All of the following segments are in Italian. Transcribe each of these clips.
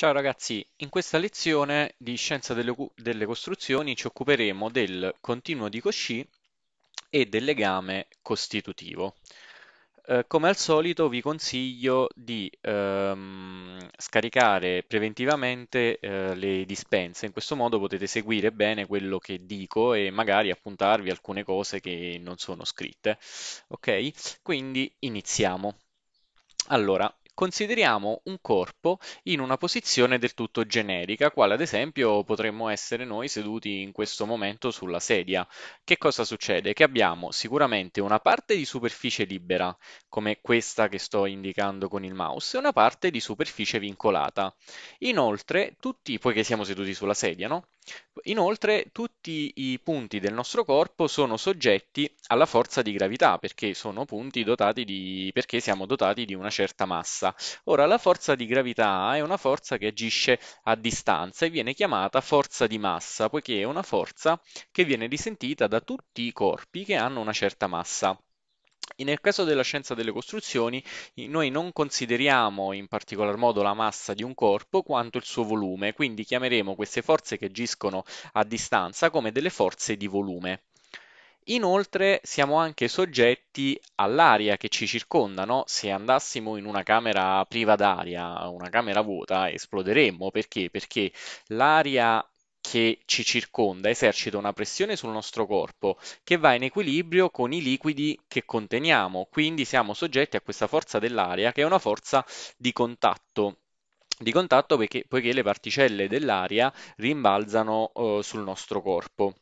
Ciao ragazzi, in questa lezione di scienza delle, delle costruzioni ci occuperemo del continuo di Cauchy e del legame costitutivo. Eh, come al solito vi consiglio di ehm, scaricare preventivamente eh, le dispense, in questo modo potete seguire bene quello che dico e magari appuntarvi alcune cose che non sono scritte. Ok? Quindi iniziamo. Allora, consideriamo un corpo in una posizione del tutto generica, quale ad esempio potremmo essere noi seduti in questo momento sulla sedia. Che cosa succede? Che abbiamo sicuramente una parte di superficie libera, come questa che sto indicando con il mouse, e una parte di superficie vincolata. Inoltre, tutti, poiché siamo seduti sulla sedia, no? Inoltre tutti i punti del nostro corpo sono soggetti alla forza di gravità perché, di... perché siamo dotati di una certa massa. Ora la forza di gravità è una forza che agisce a distanza e viene chiamata forza di massa poiché è una forza che viene risentita da tutti i corpi che hanno una certa massa. Nel caso della scienza delle costruzioni, noi non consideriamo in particolar modo la massa di un corpo quanto il suo volume, quindi chiameremo queste forze che agiscono a distanza come delle forze di volume. Inoltre siamo anche soggetti all'aria che ci circonda, no? se andassimo in una camera priva d'aria, una camera vuota, esploderemmo, perché? Perché l'aria che ci circonda esercita una pressione sul nostro corpo che va in equilibrio con i liquidi che conteniamo, quindi siamo soggetti a questa forza dell'aria che è una forza di contatto di contatto perché, poiché le particelle dell'aria rimbalzano eh, sul nostro corpo.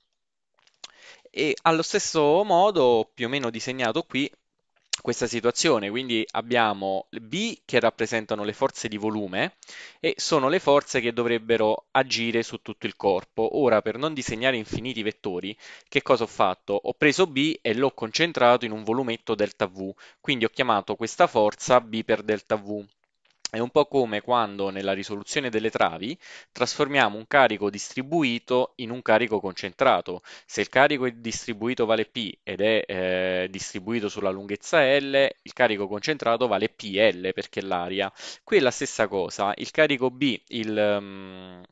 E allo stesso modo, più o meno disegnato qui, questa situazione. Quindi abbiamo B che rappresentano le forze di volume e sono le forze che dovrebbero agire su tutto il corpo. Ora, per non disegnare infiniti vettori, che cosa ho fatto? Ho preso B e l'ho concentrato in un volumetto delta V, quindi ho chiamato questa forza B per delta V. È un po' come quando nella risoluzione delle travi trasformiamo un carico distribuito in un carico concentrato. Se il carico è distribuito vale P ed è eh, distribuito sulla lunghezza L, il carico concentrato vale PL perché è l'aria. Qui è la stessa cosa, il carico B, il... Um,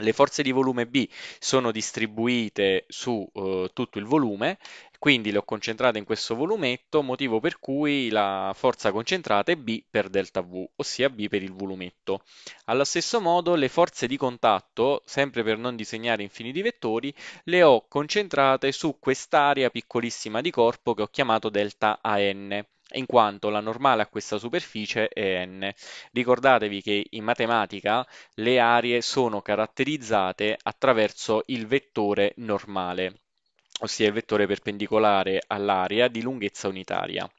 le forze di volume B sono distribuite su uh, tutto il volume quindi le ho concentrate in questo volumetto, motivo per cui la forza concentrata è B per delta V, ossia B per il volumetto. Allo stesso modo le forze di contatto, sempre per non disegnare infiniti vettori, le ho concentrate su quest'area piccolissima di corpo che ho chiamato delta AN in quanto la normale a questa superficie è n. Ricordatevi che in matematica le aree sono caratterizzate attraverso il vettore normale ossia il vettore perpendicolare all'area di lunghezza unitaria.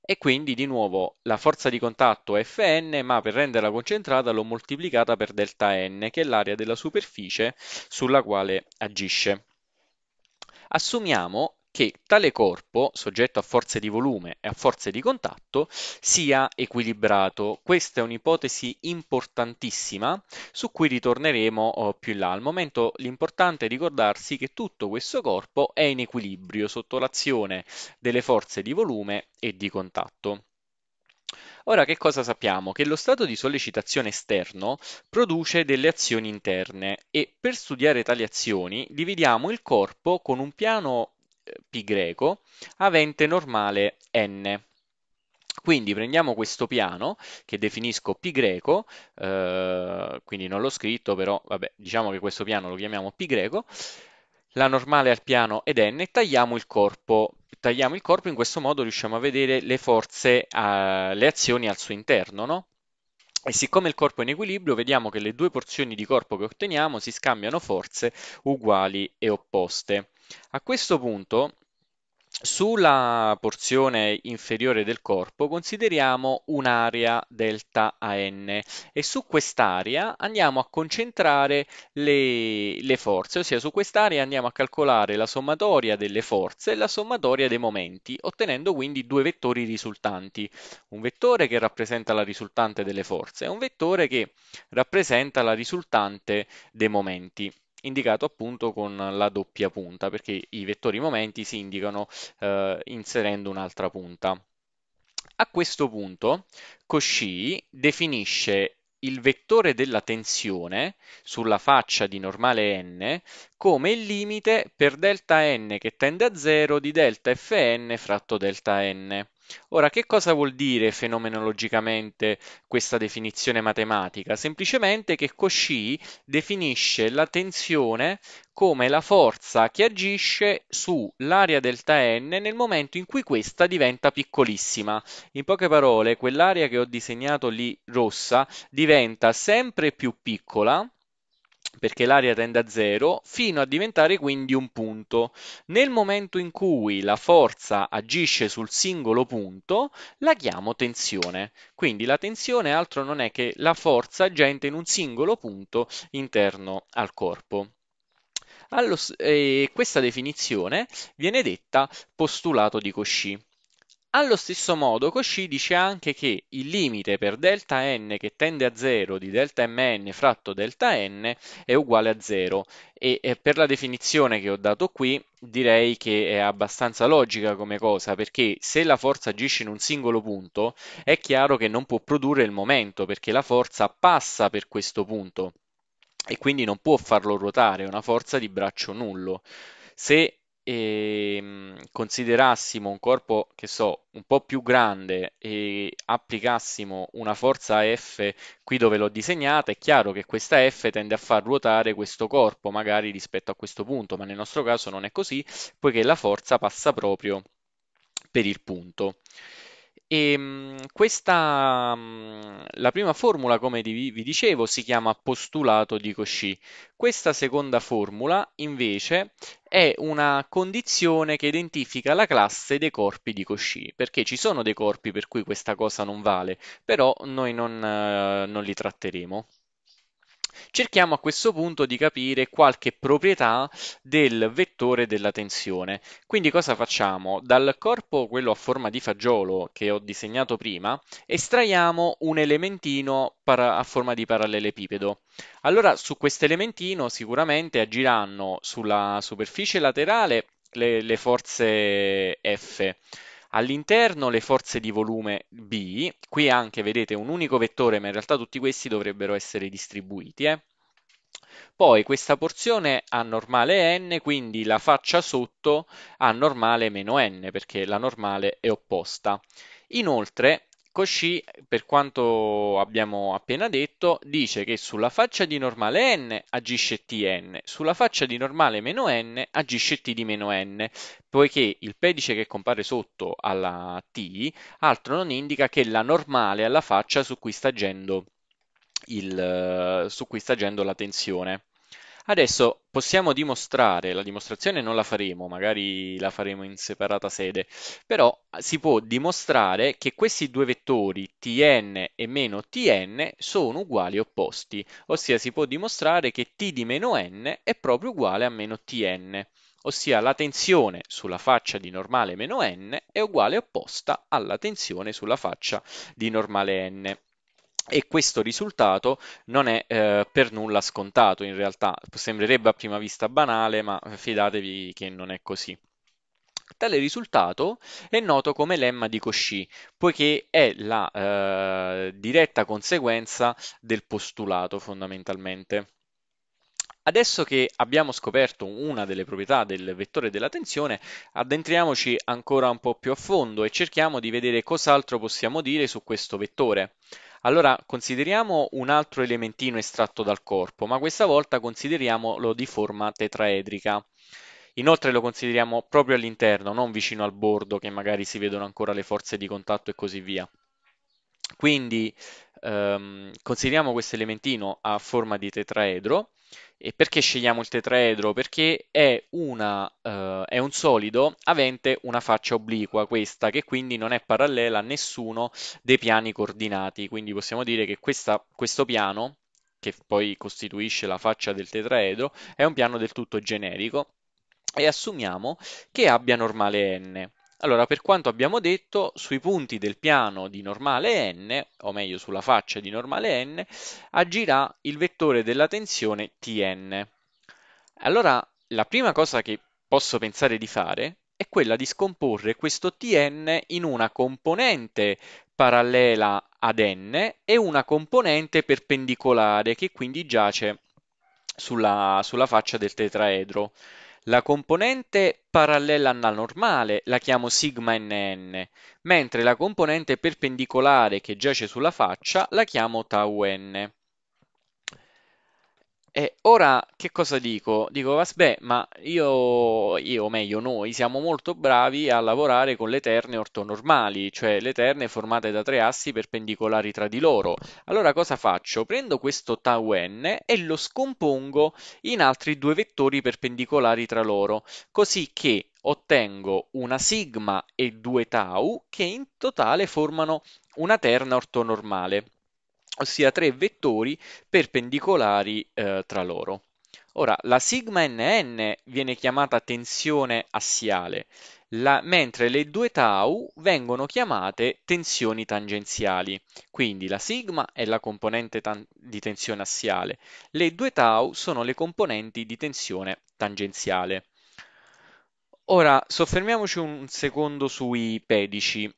E quindi di nuovo la forza di contatto è Fn, ma per renderla concentrata l'ho moltiplicata per delta n, che è l'area della superficie sulla quale agisce. Assumiamo che tale corpo, soggetto a forze di volume e a forze di contatto, sia equilibrato. Questa è un'ipotesi importantissima su cui ritorneremo oh, più in là. Al momento l'importante è ricordarsi che tutto questo corpo è in equilibrio sotto l'azione delle forze di volume e di contatto. Ora che cosa sappiamo? Che lo stato di sollecitazione esterno produce delle azioni interne e per studiare tali azioni dividiamo il corpo con un piano pi greco avente normale n. Quindi prendiamo questo piano che definisco π greco, eh, quindi non l'ho scritto, però vabbè, diciamo che questo piano lo chiamiamo π greco, la normale al piano ed n e tagliamo il corpo. Tagliamo il corpo, in questo modo riusciamo a vedere le forze, eh, le azioni al suo interno, no? E siccome il corpo è in equilibrio, vediamo che le due porzioni di corpo che otteniamo si scambiano forze uguali e opposte. A questo punto, sulla porzione inferiore del corpo consideriamo un'area delta AN e su quest'area andiamo a concentrare le, le forze, ossia su quest'area andiamo a calcolare la sommatoria delle forze e la sommatoria dei momenti, ottenendo quindi due vettori risultanti, un vettore che rappresenta la risultante delle forze e un vettore che rappresenta la risultante dei momenti indicato appunto con la doppia punta, perché i vettori momenti si indicano eh, inserendo un'altra punta. A questo punto Cauchy definisce il vettore della tensione sulla faccia di normale n come il limite per delta n che tende a 0 di delta fn fratto delta n. Ora, che cosa vuol dire fenomenologicamente questa definizione matematica? Semplicemente che Cauchy definisce la tensione come la forza che agisce sull'area delta n nel momento in cui questa diventa piccolissima. In poche parole, quell'area che ho disegnato lì rossa diventa sempre più piccola perché l'aria tende a zero, fino a diventare quindi un punto. Nel momento in cui la forza agisce sul singolo punto, la chiamo tensione. Quindi la tensione altro non è che la forza agente in un singolo punto interno al corpo. Allo, eh, questa definizione viene detta postulato di Cauchy. Allo stesso modo Cauchy dice anche che il limite per delta n che tende a 0 di delta mn fratto delta n è uguale a 0 e, per la definizione che ho dato qui direi che è abbastanza logica come cosa perché se la forza agisce in un singolo punto è chiaro che non può produrre il momento perché la forza passa per questo punto e quindi non può farlo ruotare, è una forza di braccio nullo. Se e ehm, considerassimo un corpo, che so, un po' più grande e applicassimo una forza F qui dove l'ho disegnata, è chiaro che questa F tende a far ruotare questo corpo, magari rispetto a questo punto, ma nel nostro caso non è così, poiché la forza passa proprio per il punto. E ehm, questa, mm, la prima formula, come vi dicevo, si chiama postulato di Cauchy. Questa seconda formula, invece, è una condizione che identifica la classe dei corpi di Cauchy, perché ci sono dei corpi per cui questa cosa non vale, però noi non, eh, non li tratteremo. Cerchiamo a questo punto di capire qualche proprietà del vettore della tensione. Quindi cosa facciamo? Dal corpo, quello a forma di fagiolo che ho disegnato prima, estraiamo un elementino a forma di parallelepipedo. Allora su questo elementino sicuramente agiranno sulla superficie laterale le, le forze F All'interno le forze di volume B, qui anche vedete un unico vettore, ma in realtà tutti questi dovrebbero essere distribuiti. Eh? Poi questa porzione ha normale n, quindi la faccia sotto ha normale meno n, perché la normale è opposta. Inoltre Cauchy, per quanto abbiamo appena detto, dice che sulla faccia di normale n agisce Tn, sulla faccia di normale meno n agisce T di meno n, poiché il pedice che compare sotto alla T altro non indica che la normale alla faccia su cui sta agendo, il, su cui sta agendo la tensione. Adesso possiamo dimostrare, la dimostrazione non la faremo, magari la faremo in separata sede, però si può dimostrare che questi due vettori tn e meno tn sono uguali opposti, ossia si può dimostrare che t di meno n è proprio uguale a meno tn, ossia la tensione sulla faccia di normale meno n è uguale opposta alla tensione sulla faccia di normale n. E questo risultato non è eh, per nulla scontato in realtà, sembrerebbe a prima vista banale, ma fidatevi che non è così. Tale risultato è noto come lemma di Cauchy, poiché è la eh, diretta conseguenza del postulato fondamentalmente. Adesso che abbiamo scoperto una delle proprietà del vettore della tensione, addentriamoci ancora un po' più a fondo e cerchiamo di vedere cos'altro possiamo dire su questo vettore. Allora consideriamo un altro elementino estratto dal corpo, ma questa volta consideriamolo di forma tetraedrica. Inoltre lo consideriamo proprio all'interno, non vicino al bordo che magari si vedono ancora le forze di contatto e così via. Quindi ehm, consideriamo questo elementino a forma di tetraedro. E perché scegliamo il tetraedro? Perché è, una, eh, è, un solido avente una faccia obliqua, questa, che quindi non è parallela a nessuno dei piani coordinati. Quindi possiamo dire che questa, questo piano, che poi costituisce la faccia del tetraedro, è un piano del tutto generico e assumiamo che abbia normale n. Allora, per quanto abbiamo detto, sui punti del piano di normale n, o meglio sulla faccia di normale n, agirà il vettore della tensione Tn. Allora, la prima cosa che posso pensare di fare è quella di scomporre questo Tn in una componente parallela ad n e una componente perpendicolare che quindi giace sulla, sulla faccia del tetraedro. La componente parallela alla normale la chiamo sigma nn, mentre la componente perpendicolare che giace sulla faccia la chiamo tau n. E ora che cosa dico? Dico, vabbè, ma io, io, o meglio noi, siamo molto bravi a lavorare con le terne ortonormali, cioè le terne formate da tre assi perpendicolari tra di loro. Allora cosa faccio? Prendo questo tau n e lo scompongo in altri due vettori perpendicolari tra loro, così che ottengo una sigma e due tau che in totale formano una terna ortonormale ossia tre vettori perpendicolari eh, tra loro. Ora, la sigma NN viene chiamata tensione assiale, la, mentre le due tau vengono chiamate tensioni tangenziali. Quindi la sigma è la componente tan- di tensione assiale, le due tau sono le componenti di tensione tangenziale. Ora, soffermiamoci un secondo sui pedici.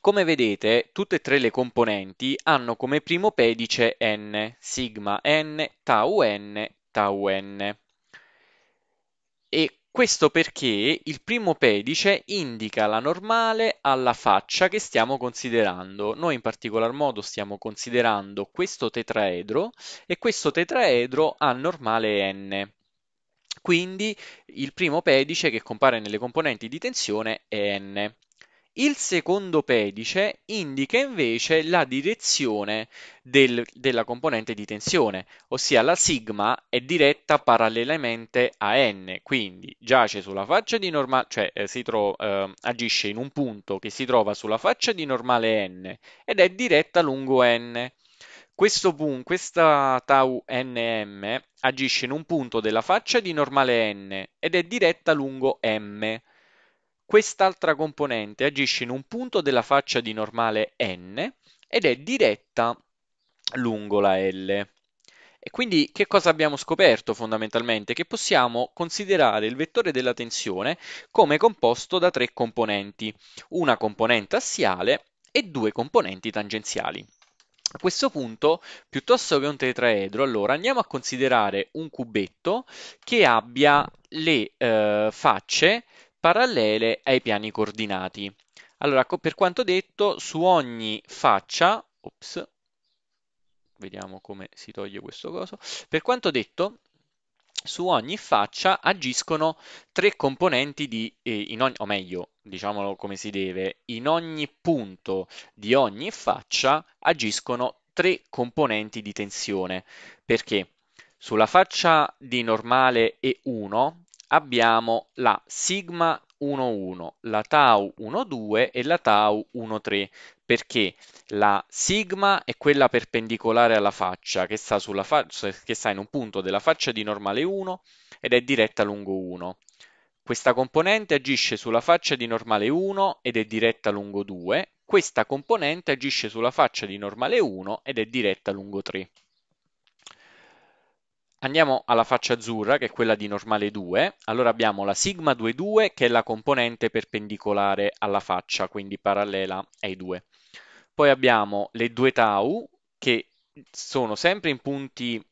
Come vedete, tutte e tre le componenti hanno come primo pedice n, sigma n, tau n, tau n. E questo perché il primo pedice indica la normale alla faccia che stiamo considerando. Noi in particolar modo stiamo considerando questo tetraedro e questo tetraedro ha normale n. Quindi il primo pedice che compare nelle componenti di tensione è n. Il secondo pedice indica invece la direzione del, della componente di tensione, ossia la sigma è diretta parallelamente a n, quindi giace sulla faccia di normale, cioè eh, tro- eh, agisce in un punto che si trova sulla faccia di normale n ed è diretta lungo n. Questo punto, questa tau nm agisce in un punto della faccia di normale n ed è diretta lungo m. Quest'altra componente agisce in un punto della faccia di normale n ed è diretta lungo la L. E quindi che cosa abbiamo scoperto fondamentalmente? Che possiamo considerare il vettore della tensione come composto da tre componenti, una componente assiale e due componenti tangenziali. A questo punto, piuttosto che un tetraedro, allora andiamo a considerare un cubetto che abbia le eh, facce parallele ai piani coordinati. Allora, per quanto detto, su ogni faccia, ops, vediamo come si toglie questo coso, per quanto detto, su ogni faccia agiscono tre componenti di, eh, ogni, o meglio, diciamolo come si deve, in ogni punto di ogni faccia agiscono tre componenti di tensione. Perché? Sulla faccia di normale E1 abbiamo la sigma 1,1, la tau 1,2 e la tau 1,3 perché la sigma è quella perpendicolare alla faccia che sta, fa- che sta, in un punto della faccia di normale 1 ed è diretta lungo 1. Questa componente agisce sulla faccia di normale 1 ed è diretta lungo 2, questa componente agisce sulla faccia di normale 1 ed è diretta lungo 3. Andiamo alla faccia azzurra, che è quella di normale 2. Allora abbiamo la sigma 22, che è la componente perpendicolare alla faccia, quindi parallela ai 2. Poi abbiamo le due tau, che sono sempre in punti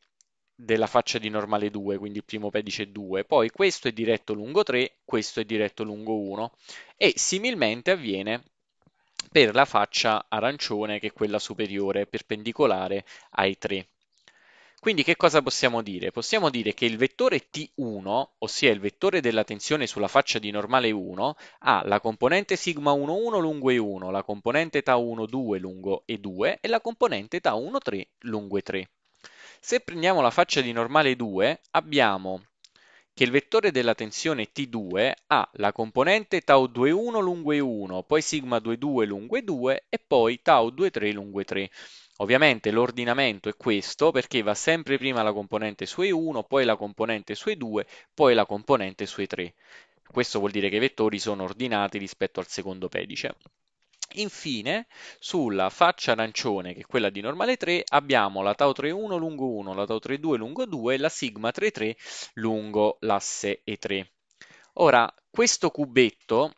della faccia di normale 2, quindi il primo pedice 2, poi questo è diretto lungo 3, questo è diretto lungo 1 e similmente avviene per la faccia arancione che è quella superiore perpendicolare ai 3. Quindi che cosa possiamo dire? Possiamo dire che il vettore T1, ossia il vettore della tensione sulla faccia di normale 1, ha la componente sigma 1,1 lungo E1, la componente tau 1,2 lungo E2 e la componente tau 1,3 lungo E3. Se prendiamo la faccia di normale 2, abbiamo che il vettore della tensione T2 ha la componente τ 2,1 lungo E1, poi σ 2,2 lungo E2 e poi τ 2,3 lungo E3. Ovviamente l'ordinamento è questo perché va sempre prima la componente su E1, poi la componente su E2, poi la componente su E3. Questo vuol dire che i vettori sono ordinati rispetto al secondo pedice. Infine, sulla faccia arancione, che è quella di normale 3, abbiamo la Tau 3.1 lungo 1, la Tau 3.2 lungo 2 e la Sigma 3.3 lungo l'asse E3. Ora, questo cubetto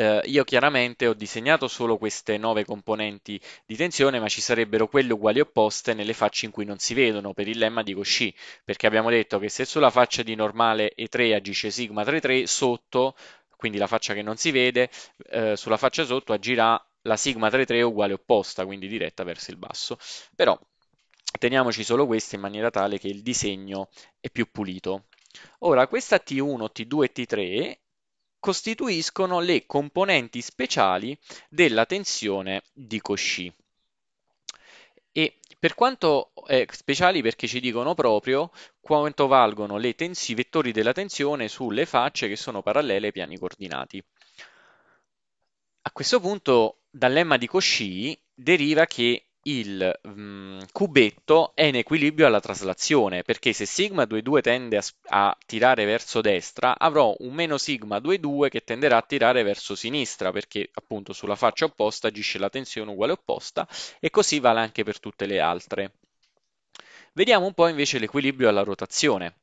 eh, io chiaramente ho disegnato solo queste nove componenti di tensione, ma ci sarebbero quelle uguali opposte nelle facce in cui non si vedono, per il lemma di Cauchy, perché abbiamo detto che se sulla faccia di normale E3 agisce sigma 3,3, sotto, quindi la faccia che non si vede, eh, sulla faccia sotto agirà la sigma 3,3 uguale opposta, quindi diretta verso il basso. Però teniamoci solo queste in maniera tale che il disegno è più pulito. Ora, questa T1, T2 e T3 costituiscono le componenti speciali della tensione di Cauchy. E per quanto eh, speciali perché ci dicono proprio quanto valgono i vettori della tensione sulle facce che sono parallele ai piani coordinati. A questo punto dal lemma di Cauchy deriva che il mm, cubetto è in equilibrio alla traslazione, perché se sigma 2,2 tende a, a, tirare verso destra, avrò un meno sigma 2,2 che tenderà a tirare verso sinistra, perché appunto sulla faccia opposta agisce la tensione uguale opposta, e così vale anche per tutte le altre. Vediamo un po' invece l'equilibrio alla rotazione.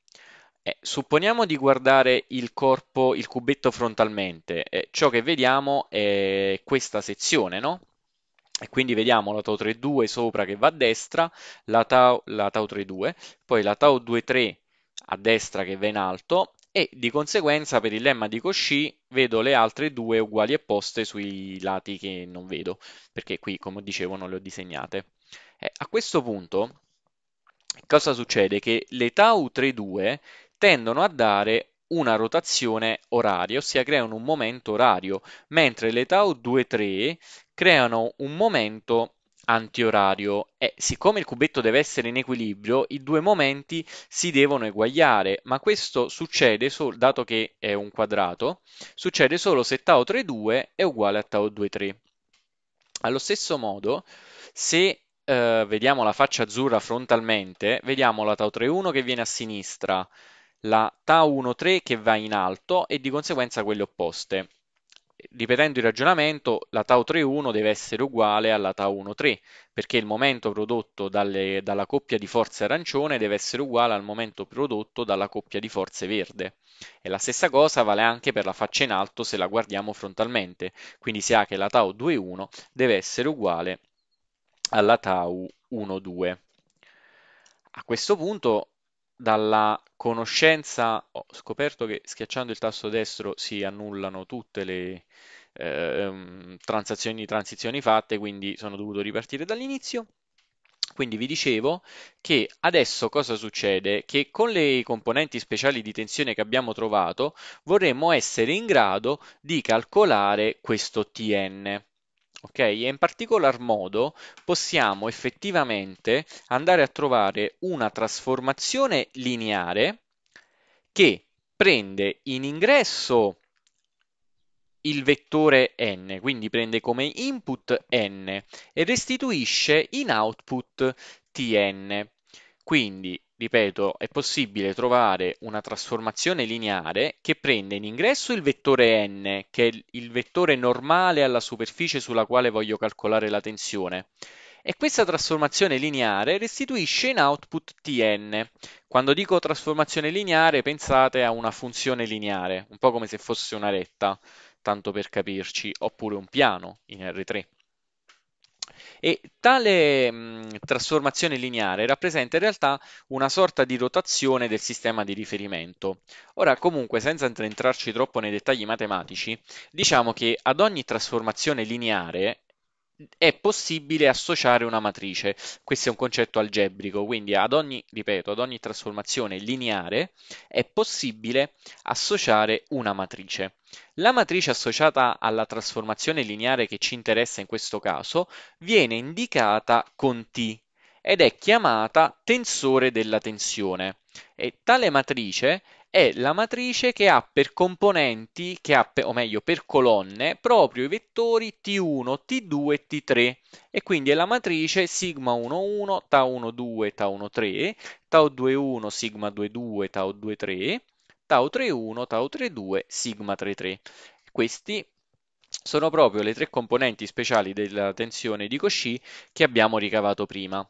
Eh, supponiamo di guardare il corpo, il cubetto frontalmente, eh, ciò che vediamo è questa sezione, no? E quindi vediamo la Tau 3.2 sopra che va a destra, la Tau, la Tau 3 poi la Tau 2.3 a destra che va in alto e di conseguenza per il lemma di Cauchy vedo le altre due uguali e poste sui lati che non vedo, perché qui come dicevo non le ho disegnate. Eh, a questo punto cosa succede? Che le tau 3-2 tendono a dare una rotazione oraria, ossia creano un momento orario, mentre le tau 2-3 creano un momento antiorario e siccome il cubetto deve essere in equilibrio i due momenti si devono eguagliare ma questo succede solo dato che è un quadrato succede solo se tau 3 2 è uguale a tau 2 3 allo stesso modo se eh, vediamo la faccia azzurra frontalmente vediamo la tau 3 1 che viene a sinistra la tau 1 3 che va in alto e di conseguenza quelle opposte ripetendo il ragionamento, la Tau 3.1 deve essere uguale alla Tau 1.3, perché il momento prodotto dalle, dalla coppia di forze arancione deve essere uguale al momento prodotto dalla coppia di forze verde. E la stessa cosa vale anche per la faccia in alto se la guardiamo frontalmente, quindi si ha che la Tau 2.1 deve essere uguale alla Tau 1.2. A questo punto dalla conoscenza ho scoperto che schiacciando il tasto destro si annullano tutte le eh, ehm, transazioni, transizioni fatte, quindi sono dovuto ripartire dall'inizio. Quindi vi dicevo che adesso cosa succede? Che con le componenti speciali di tensione che abbiamo trovato vorremmo essere in grado di calcolare questo Tn. Ok? E in particolar modo possiamo effettivamente andare a trovare una trasformazione lineare che prende in ingresso il vettore n, quindi prende come input n e restituisce in output tn. Quindi Ripeto, è possibile trovare una trasformazione lineare che prende in ingresso il vettore n, che è il vettore normale alla superficie sulla quale voglio calcolare la tensione, e questa trasformazione lineare restituisce in output Tn. Quando dico trasformazione lineare pensate a una funzione lineare, un po' come se fosse una retta, tanto per capirci, oppure un piano in R3. E tale mh, trasformazione lineare rappresenta in realtà una sorta di rotazione del sistema di riferimento. Ora, comunque, senza entrarci troppo nei dettagli matematici, diciamo che ad ogni trasformazione lineare è possibile associare una matrice. Questo è un concetto algebrico, quindi ad ogni, ripeto, ad ogni trasformazione lineare è possibile associare una matrice. La matrice associata alla trasformazione lineare che ci interessa in questo caso viene indicata con T ed è chiamata tensore della tensione. E tale matrice è la matrice che ha per componenti, che ha, o meglio per colonne, proprio i vettori T1, T2 e T3 e quindi è la matrice sigma 1 1, tau 1 2, tau 1 3, tau 2 1, sigma 2 2, tau 2 3, tau 3 1, tau 3 2, sigma 3 3. Questi sono proprio le tre componenti speciali della tensione di Cauchy che abbiamo ricavato prima.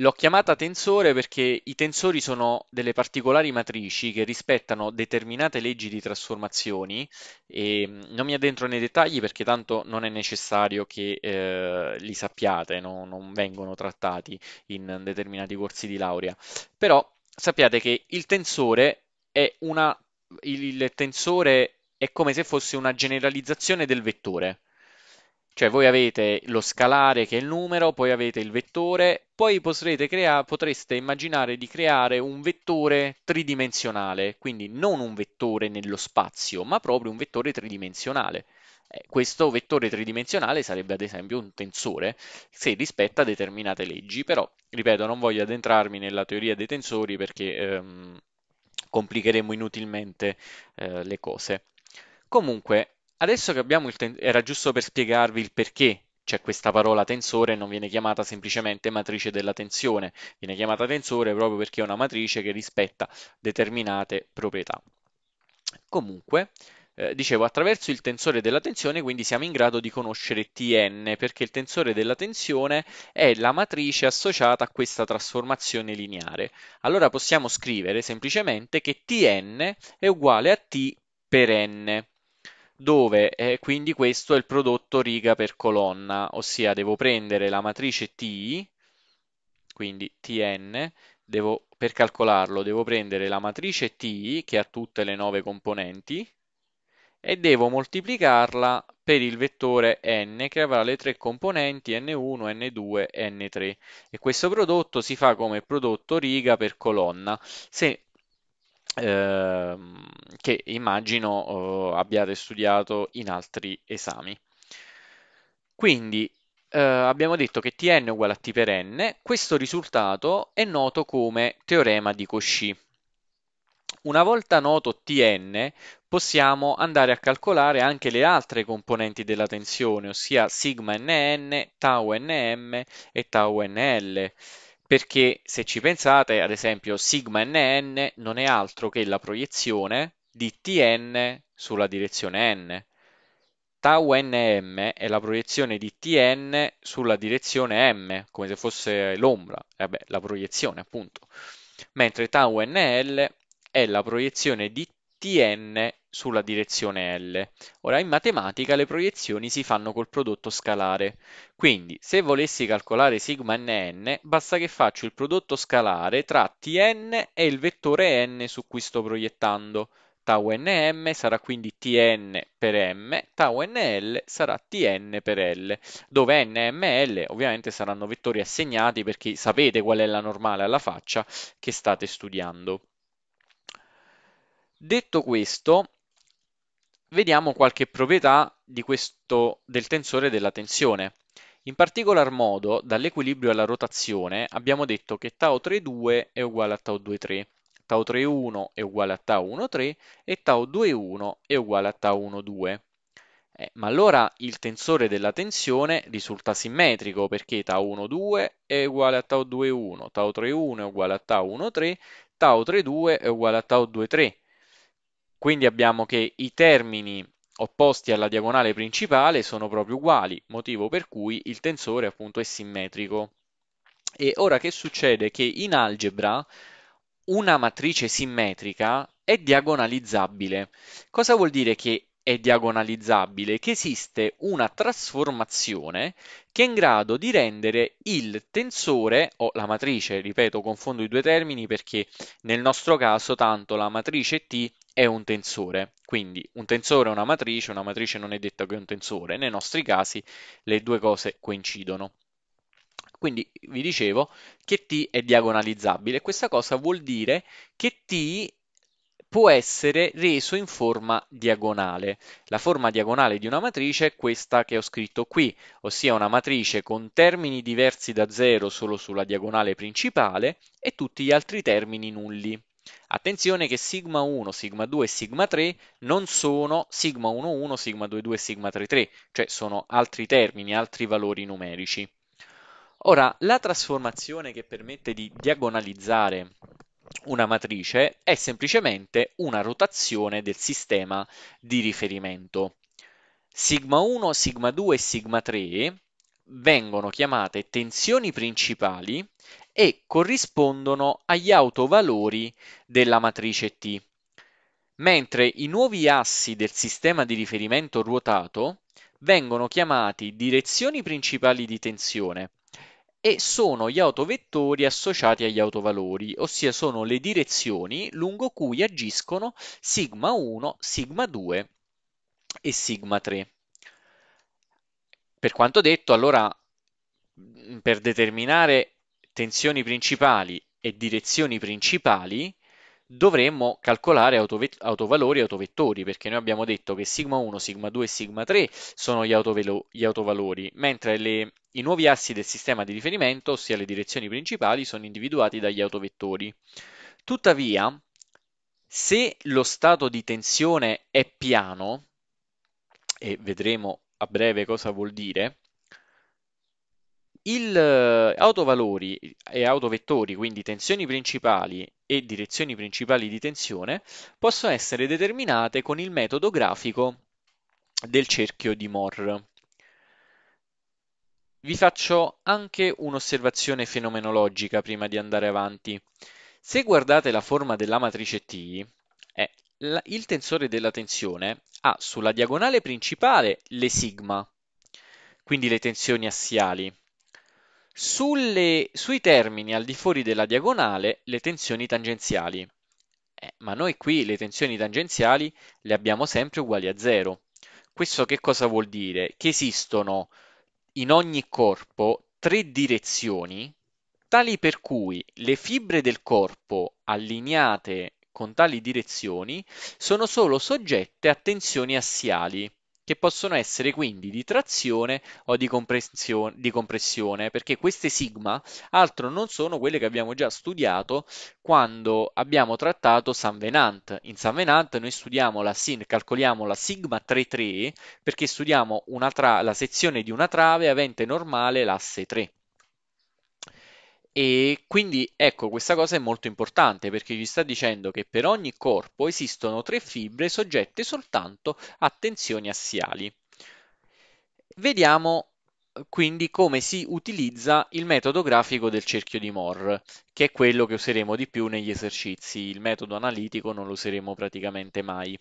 L'ho chiamata tensore perché i tensori sono delle particolari matrici che rispettano determinate leggi di trasformazioni e mm, non mi addentro nei dettagli perché tanto non è necessario che eh, li sappiate, no? non vengono trattati in determinati corsi di laurea. Però sappiate che il tensore è, una, il tensore è come se fosse una generalizzazione del vettore. Cioè voi avete lo scalare che è il numero, poi avete il vettore, poi crea- potreste immaginare di creare un vettore tridimensionale, quindi non un vettore nello spazio, ma proprio un vettore tridimensionale. Eh, questo vettore tridimensionale sarebbe ad esempio un tensore se rispetta determinate leggi, però ripeto non voglio addentrarmi nella teoria dei tensori perché ehm, complicheremo inutilmente eh, le cose. Comunque, Adesso che abbiamo il tensore, era giusto per spiegarvi il perché c'è questa parola tensore e non viene chiamata semplicemente matrice della tensione, viene chiamata tensore proprio perché è una matrice che rispetta determinate proprietà. Comunque, eh, dicevo, attraverso il tensore della tensione quindi siamo in grado di conoscere Tn, perché il tensore della tensione è la matrice associata a questa trasformazione lineare. Allora possiamo scrivere semplicemente che Tn è uguale a T per n dove eh, quindi questo è il prodotto riga per colonna, ossia devo prendere la matrice T, quindi Tn, devo, per calcolarlo devo prendere la matrice T che ha tutte le nove componenti e devo moltiplicarla per il vettore n che avrà le tre componenti n1, n2, n3 e questo prodotto si fa come prodotto riga per colonna. Se Ehm, che immagino eh, abbiate studiato in altri esami. Quindi eh, abbiamo detto che Tn è uguale a T per n, questo risultato è noto come teorema di Cauchy. Una volta noto Tn, possiamo andare a calcolare anche le altre componenti della tensione, ossia σ nn, tau nm e tau nl. Perché se ci pensate, ad esempio, sigma nn non è altro che la proiezione di Tn sulla direzione n. Tau nm è la proiezione di Tn sulla direzione m, come se fosse l'ombra, eh la proiezione appunto. Mentre tau nl è la proiezione di Tn sulla direzione L. Ora in matematica le proiezioni si fanno col prodotto scalare, quindi se volessi calcolare sigma nn basta che faccio il prodotto scalare tra Tn e il vettore n su cui sto proiettando. Tau nm sarà quindi Tn per m, tau nl sarà Tn per L, dove nml ovviamente saranno vettori assegnati perché sapete qual è la normale alla faccia che state studiando. Detto questo, vediamo qualche proprietà questo, del tensore della tensione. In particolar modo, dall'equilibrio alla rotazione, abbiamo detto che tau32 è uguale a tau23, tau31 è uguale a tau13 e tau21 è uguale a tau12. Eh, ma allora il tensore della tensione risulta simmetrico perché tau12 è uguale a tau21, tau31 è uguale a tau13, tau32 è uguale a tau23 quindi abbiamo che i termini opposti alla diagonale principale sono proprio uguali, motivo per cui il tensore appunto è simmetrico. E ora che succede? Che in algebra una matrice simmetrica è diagonalizzabile. Cosa vuol dire che è diagonalizzabile? Che esiste una trasformazione che è in grado di rendere il tensore o la matrice, ripeto, confondo i due termini perché nel nostro caso tanto la matrice T è un tensore, quindi un tensore è una matrice, una matrice non è detta che è un tensore, nei nostri casi le due cose coincidono. Quindi vi dicevo che T è diagonalizzabile, questa cosa vuol dire che T può essere reso in forma diagonale. La forma diagonale di una matrice è questa che ho scritto qui, ossia una matrice con termini diversi da 0 solo sulla diagonale principale e tutti gli altri termini nulli. Attenzione che sigma 1, sigma 2 e sigma 3 non sono sigma 11, sigma 22 e sigma 33, cioè sono altri termini, altri valori numerici. Ora, la trasformazione che permette di diagonalizzare una matrice è semplicemente una rotazione del sistema di riferimento. Sigma 1, sigma 2 e sigma 3 vengono chiamate tensioni principali e corrispondono agli autovalori della matrice T, mentre i nuovi assi del sistema di riferimento ruotato vengono chiamati direzioni principali di tensione e sono gli autovettori associati agli autovalori, ossia sono le direzioni lungo cui agiscono σ 1, σ 2 e σ 3. Per quanto detto, allora, mm, per determinare tensioni principali e direzioni principali, dovremmo calcolare autovalori e autovettori, perché noi abbiamo detto che sigma 1, sigma 2 e sigma 3 sono gli, gli autovalori, mentre le, i nuovi assi del sistema di riferimento, ossia le direzioni principali, sono individuati dagli autovettori. Tuttavia, se lo stato di tensione è piano, e vedremo a breve cosa vuol dire, il eh, autovalori e autovettori, quindi tensioni principali e direzioni principali di tensione, possono essere determinate con il metodo grafico del cerchio di Mohr. Vi faccio anche un'osservazione fenomenologica prima di andare avanti. Se guardate la forma della matrice T, la- il tensore della tensione ha sulla diagonale principale le sigma, quindi le tensioni assiali, sulle- sui termini al di fuori della diagonale le tensioni tangenziali. Eh, ma noi qui le tensioni tangenziali le abbiamo sempre uguali a zero. Questo che cosa vuol dire? Che esistono in ogni corpo tre direzioni tali per cui le fibre del corpo allineate con tali direzioni sono solo soggette a tensioni assiali, che possono essere quindi di trazione o di, di compressione, perché queste sigma altro non sono quelle che abbiamo già studiato quando abbiamo trattato San Venant. In San Venant noi studiamo la sin, calcoliamo la sigma 3,3 perché studiamo la sezione di una trave avente normale l'asse 3. E quindi ecco, questa cosa è molto importante perché ci sta dicendo che per ogni corpo esistono tre fibre soggette soltanto a tensioni assiali. Vediamo eh, quindi come si utilizza il metodo grafico del cerchio di Mohr, che è quello che useremo di più negli esercizi. Il metodo analitico non lo useremo praticamente mai.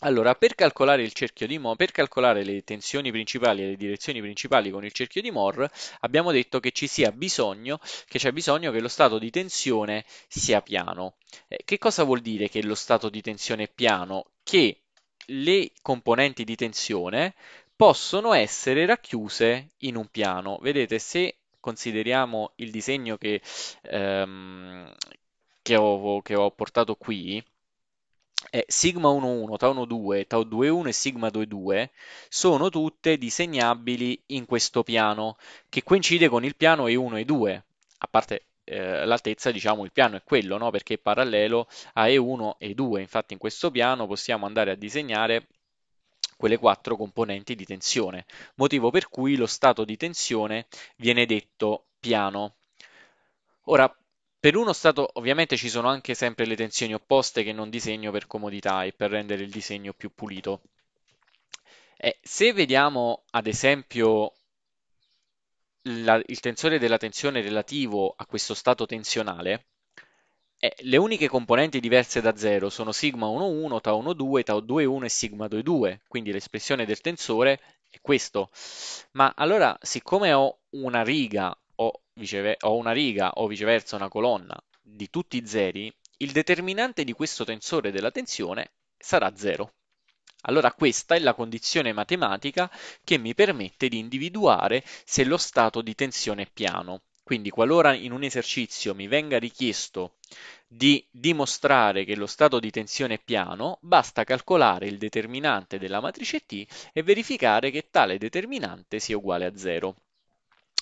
Allora, per calcolare il cerchio di Mohr, per calcolare le tensioni principali e le direzioni principali con il cerchio di Mohr, abbiamo detto che ci sia bisogno, che c'è bisogno che lo stato di tensione sia piano. Eh, che cosa vuol dire che lo stato di tensione è piano? Che le componenti di tensione possono essere racchiuse in un piano. Vedete, se consideriamo il disegno che, ehm, che, ho, che ho portato qui, eh, Sigma 1.1, Tau 1.2, Tau 2.1 e Sigma 2.2 sono tutte disegnabili in questo piano, che coincide con il piano E1 e 2, a parte eh, l'altezza, diciamo, il piano è quello, no? perché è parallelo a E1 e 2. Infatti in questo piano possiamo andare a disegnare quelle quattro componenti di tensione, motivo per cui lo stato di tensione viene detto piano. Ora, per uno stato ovviamente ci sono anche sempre le tensioni opposte che non disegno per comodità e per rendere il disegno più pulito. Eh, se vediamo ad esempio la, il tensore della tensione relativo a questo stato tensionale, eh, le uniche componenti diverse da 0 sono sigma 1,1, tau 1,2, tau 2,1 e sigma 2,2, quindi l'espressione del tensore è questo. Ma allora, siccome ho una riga o, vicever- o una riga o viceversa una colonna di tutti i zeri, il determinante di questo tensore della tensione sarà 0. Allora questa è la condizione matematica che mi permette di individuare se lo stato di tensione è piano. Quindi qualora in un esercizio mi venga richiesto di dimostrare che lo stato di tensione è piano, basta calcolare il determinante della matrice T e verificare che tale determinante sia uguale a 0.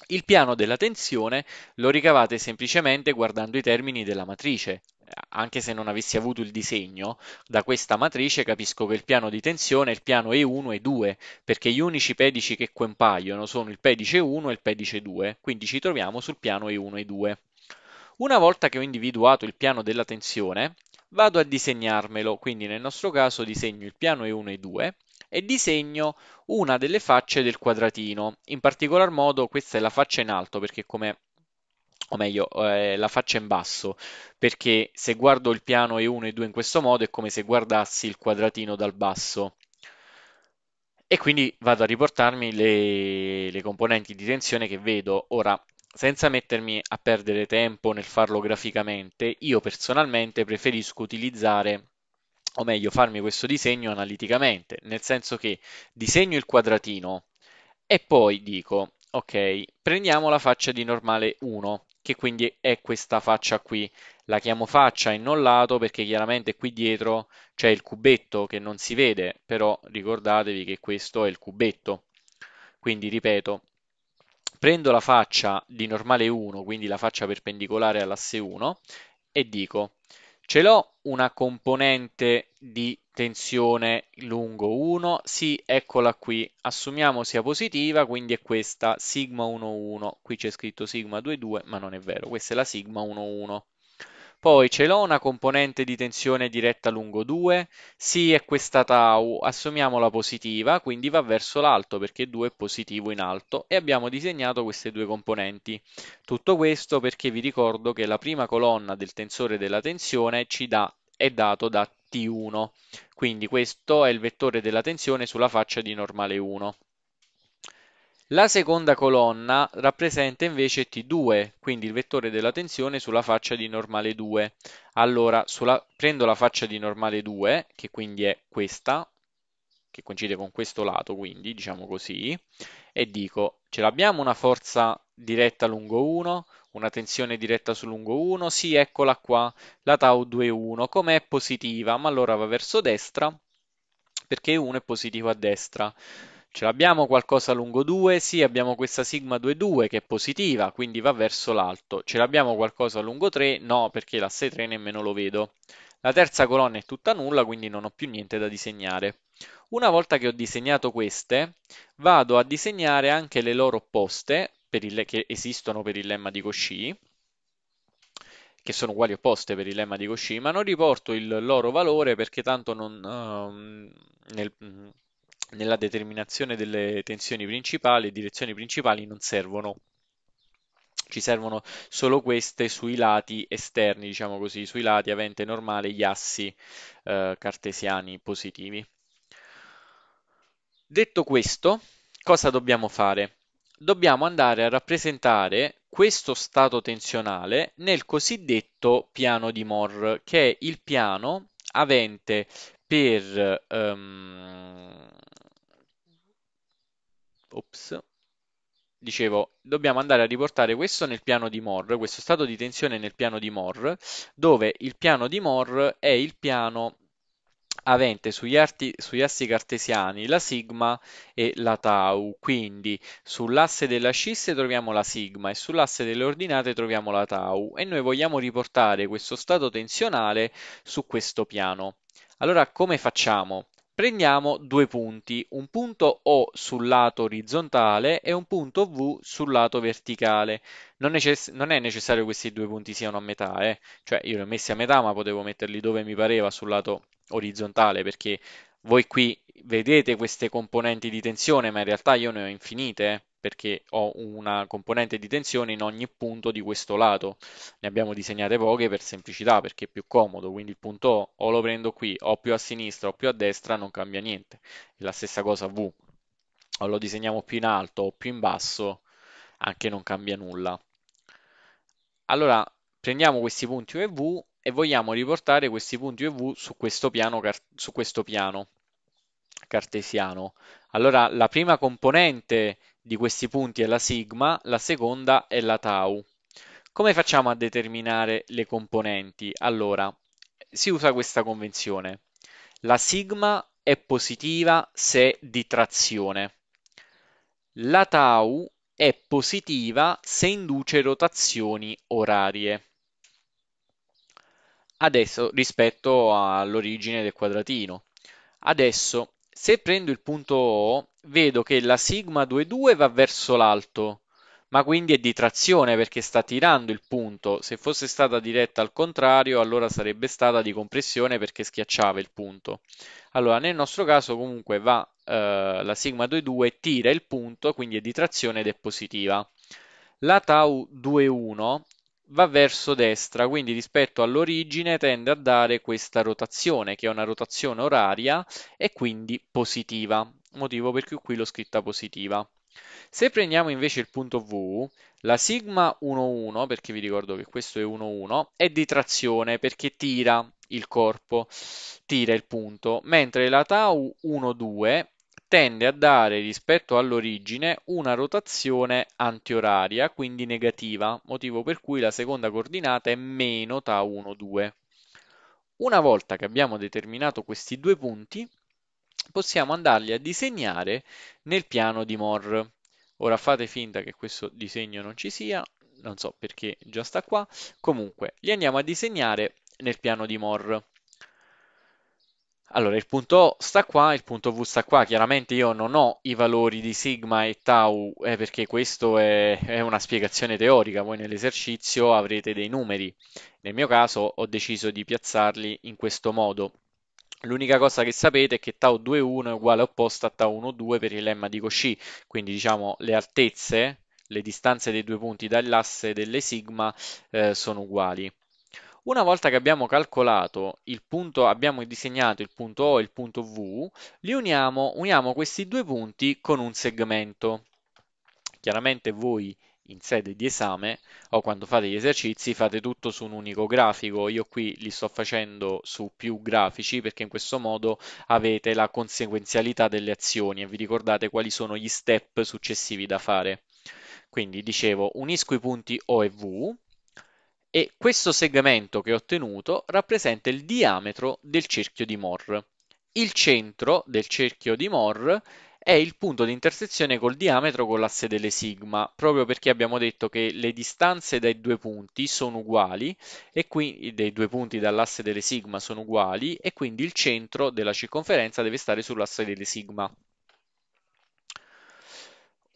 Il piano della tensione lo ricavate semplicemente guardando i termini della matrice. Anche se non avessi avuto il disegno, da questa matrice capisco che il piano di tensione è il piano E1 e 2, perché gli unici pedici che compaiono sono il pedice 1 e il pedice 2, quindi ci troviamo sul piano E1 e 2. Una volta che ho individuato il piano della tensione, vado a disegnarmelo, quindi nel nostro caso disegno il piano E1 e 2 e disegno una delle facce del quadratino. In particolar modo questa è la faccia in alto perché come o meglio, eh, la faccia in basso, perché se guardo il piano E1 e 2 in questo modo è come se guardassi il quadratino dal basso. E quindi vado a riportarmi le, le componenti di tensione che vedo. Ora, senza mettermi a perdere tempo nel farlo graficamente, io personalmente preferisco utilizzare o meglio farmi questo disegno analiticamente, nel senso che disegno il quadratino e poi dico, ok, prendiamo la faccia di normale 1, che quindi è questa faccia qui, la chiamo faccia e non lato perché chiaramente qui dietro c'è il cubetto che non si vede, però ricordatevi che questo è il cubetto. Quindi ripeto, prendo la faccia di normale 1, quindi la faccia perpendicolare all'asse 1, e dico Ce l'ho una componente di tensione lungo 1? Sì, eccola qui. Assumiamo sia positiva, quindi è questa sigma 1,1. Qui c'è scritto sigma 2,2, ma non è vero, questa è la sigma 1,1. Poi ce l'ho una componente di tensione diretta lungo 2? Sì, è questa tau, assumiamola positiva, quindi va verso l'alto perché 2 è positivo in alto e abbiamo disegnato queste due componenti. Tutto questo perché vi ricordo che la prima colonna del tensore della tensione ci dà, è dato da T1, quindi questo è il vettore della tensione sulla faccia di normale 1. La seconda colonna rappresenta invece T2, quindi il vettore della tensione sulla faccia di normale 2. Allora, sulla, prendo la faccia di normale 2, che quindi è questa, che coincide con questo lato, quindi diciamo così, e dico, ce l'abbiamo una forza diretta lungo 1, una tensione diretta su lungo 1, sì, eccola qua, la tau 1, com'è positiva? Ma allora va verso destra, perché 1 è positivo a destra. Ce l'abbiamo qualcosa lungo 2? Sì, abbiamo questa sigma 2,2 che è positiva, quindi va verso l'alto. Ce l'abbiamo qualcosa lungo 3? No, perché l'asse 3 nemmeno lo vedo. La terza colonna è tutta nulla, quindi non ho più niente da disegnare. Una volta che ho disegnato queste, vado a disegnare anche le loro opposte, il, che esistono per il lemma di Cauchy, che sono uguali opposte per il lemma di Cauchy, ma non riporto il loro valore perché tanto non, uh, nel, nella determinazione delle tensioni principali e direzioni principali non servono ci servono solo queste sui lati esterni, diciamo così, sui lati avente normale gli assi eh, cartesiani positivi. Detto questo, cosa dobbiamo fare? Dobbiamo andare a rappresentare questo stato tensionale nel cosiddetto piano di Mohr, che è il piano avente per... ehm, ops, dicevo, dobbiamo andare a riportare questo nel piano di Moore, questo stato di tensione nel piano di Mohr dove il piano di Mohr è il piano avente sugli, arti, sugli, assi cartesiani la sigma e la tau, quindi sull'asse della dell'ascisse troviamo la sigma e sull'asse delle ordinate troviamo la tau e noi vogliamo riportare questo stato tensionale su questo piano. Allora come facciamo? Prendiamo due punti, un punto O sul lato orizzontale e un punto V sul lato verticale. Non, necess- non è necessario che questi due punti siano a metà, eh? cioè io li ho messi a metà ma potevo metterli dove mi pareva sul lato orizzontale perché voi qui vedete queste componenti di tensione, ma in realtà io ne ho infinite eh, perché ho una componente di tensione in ogni punto di questo lato. Ne abbiamo disegnate poche per semplicità, perché è più comodo, quindi il punto O o lo prendo qui, o più a sinistra o più a destra, non cambia niente. È la stessa cosa V, o lo disegniamo più in alto o più in basso, anche non cambia nulla. Allora, prendiamo questi punti U e V e vogliamo riportare questi punti U e V su questo piano. Su questo piano cartesiano. Allora la prima componente di questi punti è la sigma, la seconda è la tau. Come facciamo a determinare le componenti? Allora, si usa questa convenzione. La sigma è positiva se di trazione. La tau è positiva se induce rotazioni orarie. Adesso, rispetto all'origine del quadratino. Adesso se prendo il punto O, vedo che la sigma 2,2 va verso l'alto, ma quindi è di trazione perché sta tirando il punto. Se fosse stata diretta al contrario, allora sarebbe stata di compressione perché schiacciava il punto. Allora, nel nostro caso comunque va eh, la sigma 2,2 tira il punto, quindi è di trazione ed è positiva. La tau 2,1 va verso destra, quindi rispetto all'origine tende a dare questa rotazione, che è una rotazione oraria e quindi positiva, motivo per cui qui l'ho scritta positiva. Se prendiamo invece il punto V, la sigma 1,1, perché vi ricordo che questo è 1,1, è di trazione perché tira il corpo, tira il punto, mentre la tau 1,2 tende a dare rispetto all'origine una rotazione antioraria, quindi negativa, motivo per cui la seconda coordinata è meno tau1, Una volta che abbiamo determinato questi due punti, possiamo andarli a disegnare nel piano di Mohr. Ora fate finta che questo disegno non ci sia, non so perché già sta qua, comunque li andiamo a disegnare nel piano di Mohr. Allora, il punto O sta qua, il punto V sta qua. Chiaramente io non ho i valori di sigma e tau, eh, perché questa è, è, una spiegazione teorica. Voi nell'esercizio avrete dei numeri. Nel mio caso ho deciso di piazzarli in questo modo. L'unica cosa che sapete è che tau 2,1 è uguale opposta a tau 1,2 per il lemma di Cauchy. Quindi diciamo le altezze, le distanze dei due punti dall'asse delle sigma eh, sono uguali. Una volta che abbiamo calcolato il punto, abbiamo disegnato il punto O e il punto V, li uniamo, uniamo questi due punti con un segmento. Chiaramente voi in sede di esame o quando fate gli esercizi fate tutto su un unico grafico. Io qui li sto facendo su più grafici perché in questo modo avete la conseguenzialità delle azioni e vi ricordate quali sono gli step successivi da fare. Quindi dicevo, unisco i punti O e V, e questo segmento che ho ottenuto rappresenta il diametro del cerchio di Mohr. Il centro del cerchio di Mohr è il punto di intersezione col diametro con l'asse delle sigma, proprio perché abbiamo detto che le distanze dai due punti sono uguali e quindi dei due punti dall'asse delle sigma sono uguali e quindi il centro della circonferenza deve stare sull'asse delle sigma.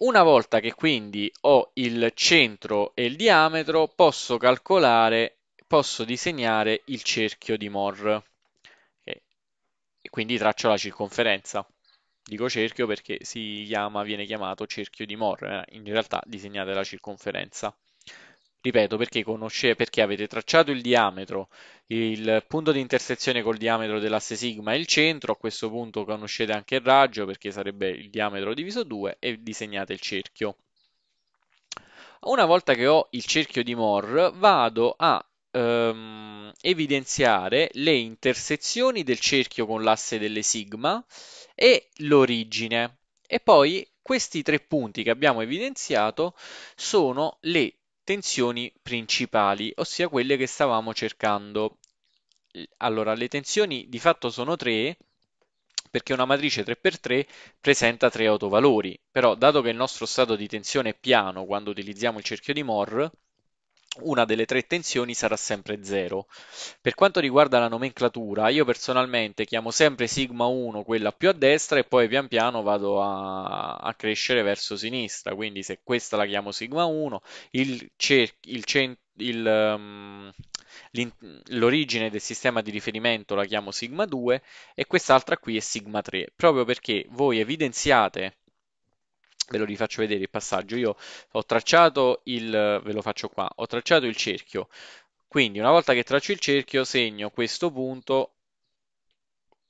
Una volta che quindi ho il centro e il diametro, posso calcolare, posso disegnare il cerchio di Mohr. E quindi traccio la circonferenza. Dico cerchio perché si chiama, viene chiamato cerchio di Mohr, eh. in realtà disegnate la circonferenza. Ripeto, perché, conosce, perché avete tracciato il diametro, il punto di intersezione col diametro dell'asse sigma e il centro, a questo punto conoscete anche il raggio perché sarebbe il diametro diviso 2 e disegnate il cerchio. Una volta che ho il cerchio di Mohr, vado a ehm, evidenziare le intersezioni del cerchio con l'asse delle sigma e l'origine. E poi questi tre punti che abbiamo evidenziato sono le tensioni principali, ossia quelle che stavamo cercando. Allora, le tensioni di fatto sono tre, perché una matrice 3x3 presenta tre autovalori, però dato che il nostro stato di tensione è piano quando utilizziamo il cerchio di Mohr, una delle tre tensioni sarà sempre 0. Per quanto riguarda la nomenclatura, io personalmente chiamo sempre sigma 1 quella più a destra e poi pian piano vado a, a crescere verso sinistra, quindi se questa la chiamo sigma 1, il, um, l'origine del sistema di riferimento la chiamo sigma 2 e quest'altra qui è sigma 3, proprio perché voi evidenziate ve lo rifaccio vedere il passaggio. Io ho tracciato il, ve lo faccio qua, ho tracciato il cerchio. Quindi una volta che traccio il cerchio segno questo punto,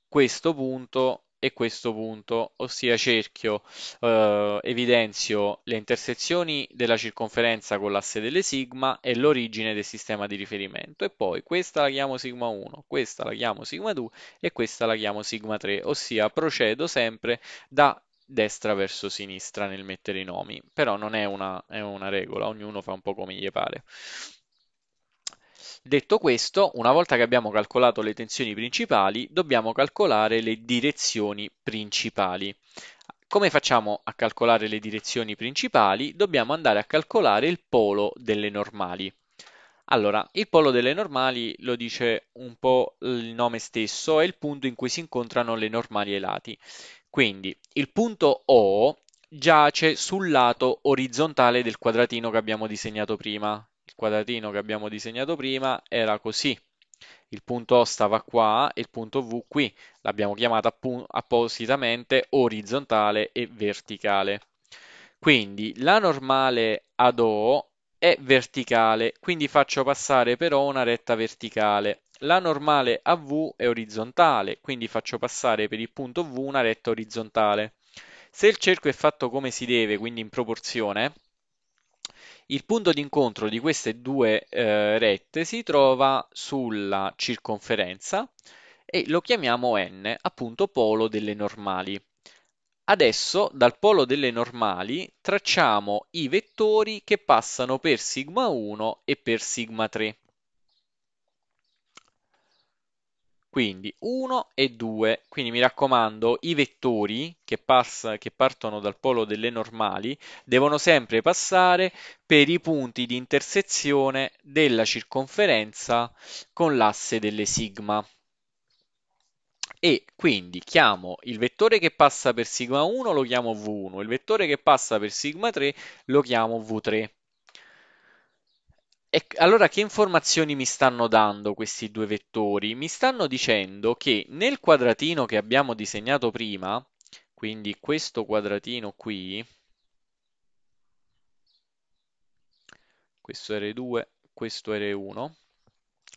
questo punto e questo punto, ossia cerchio, eh, evidenzio le intersezioni della circonferenza con l'asse delle sigma e l'origine del sistema di riferimento e poi questa la chiamo sigma 1, questa la chiamo sigma 2 e questa la chiamo sigma 3, ossia procedo sempre da destra verso sinistra nel mettere i nomi, però non è una, è una regola, ognuno fa un po' come gli pare. Detto questo, una volta che abbiamo calcolato le tensioni principali, dobbiamo calcolare le direzioni principali. Come facciamo a calcolare le direzioni principali? Dobbiamo andare a calcolare il polo delle normali. Allora, il polo delle normali lo dice un po' il nome stesso, è il punto in cui si incontrano le normali ai lati. Quindi il punto O giace sul lato orizzontale del quadratino che abbiamo disegnato prima. Il quadratino che abbiamo disegnato prima era così. Il punto O stava qua e il punto V qui. L'abbiamo chiamata appositamente orizzontale e verticale. Quindi la normale ad O è verticale, quindi faccio passare però una retta verticale. La normale a V è orizzontale, quindi faccio passare per il punto V una retta orizzontale. Se il cerchio è fatto come si deve, quindi in proporzione, il punto d'incontro di queste due eh, rette si trova sulla circonferenza e lo chiamiamo N, appunto polo delle normali. Adesso dal polo delle normali tracciamo i vettori che passano per σ 1 e per σ 3. Quindi 1 e 2, quindi mi raccomando, i vettori che, pass- che, partono dal polo delle normali devono sempre passare per i punti di intersezione della circonferenza con l'asse delle sigma. E quindi chiamo il vettore che passa per sigma 1 lo chiamo V1, il vettore che passa per sigma 3 lo chiamo V3. E allora che informazioni mi stanno dando questi due vettori? Mi stanno dicendo che nel quadratino che abbiamo disegnato prima, quindi questo quadratino qui, questo R2, questo R1,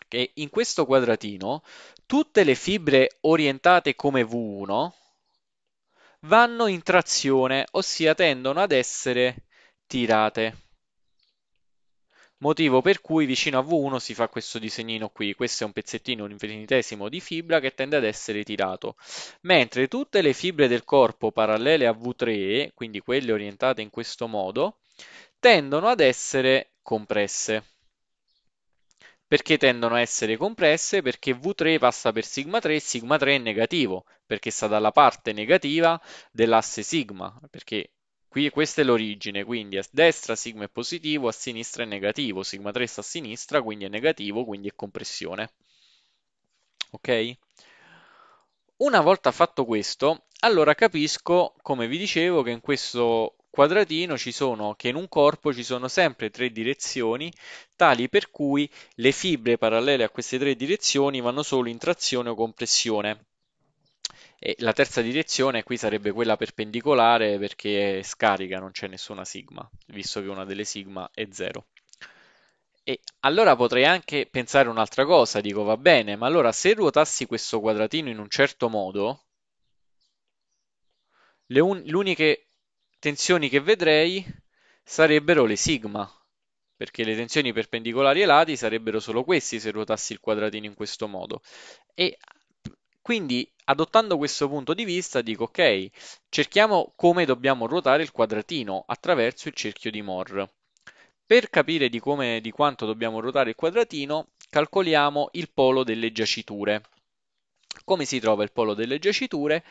che in questo quadratino tutte le fibre orientate come V1 vanno in trazione, ossia tendono ad essere tirate motivo per cui vicino a V1 si fa questo disegnino qui, questo è un pezzettino, un infinitesimo di fibra che tende ad essere tirato, mentre tutte le fibre del corpo parallele a V3, quindi quelle orientate in questo modo, tendono ad essere compresse. Perché tendono a essere compresse? Perché V3 passa per sigma 3 e sigma 3 è negativo, perché sta dalla parte negativa dell'asse sigma, perché Qui questa è l'origine, quindi a destra sigma è positivo, a sinistra è negativo, sigma 3 sta a sinistra, quindi è negativo, quindi è compressione. Ok? Una volta fatto questo, allora capisco, come vi dicevo, che in questo quadratino ci sono, che in un corpo ci sono sempre tre direzioni, tali per cui le fibre parallele a queste tre direzioni vanno solo in trazione o compressione. E la terza direzione qui sarebbe quella perpendicolare perché è scarica, non c'è nessuna sigma, visto che una delle sigma è 0. E allora potrei anche pensare un'altra cosa, dico va bene, ma allora se ruotassi questo quadratino in un certo modo, le un- uniche tensioni che vedrei sarebbero le sigma, perché le tensioni perpendicolari ai lati sarebbero solo questi se ruotassi il quadratino in questo modo. E quindi adottando questo punto di vista dico ok, cerchiamo come dobbiamo ruotare il quadratino attraverso il cerchio di Mohr. Per capire di, come, di quanto dobbiamo ruotare il quadratino, calcoliamo il polo delle giaciture. Come si trova il polo delle giaciture?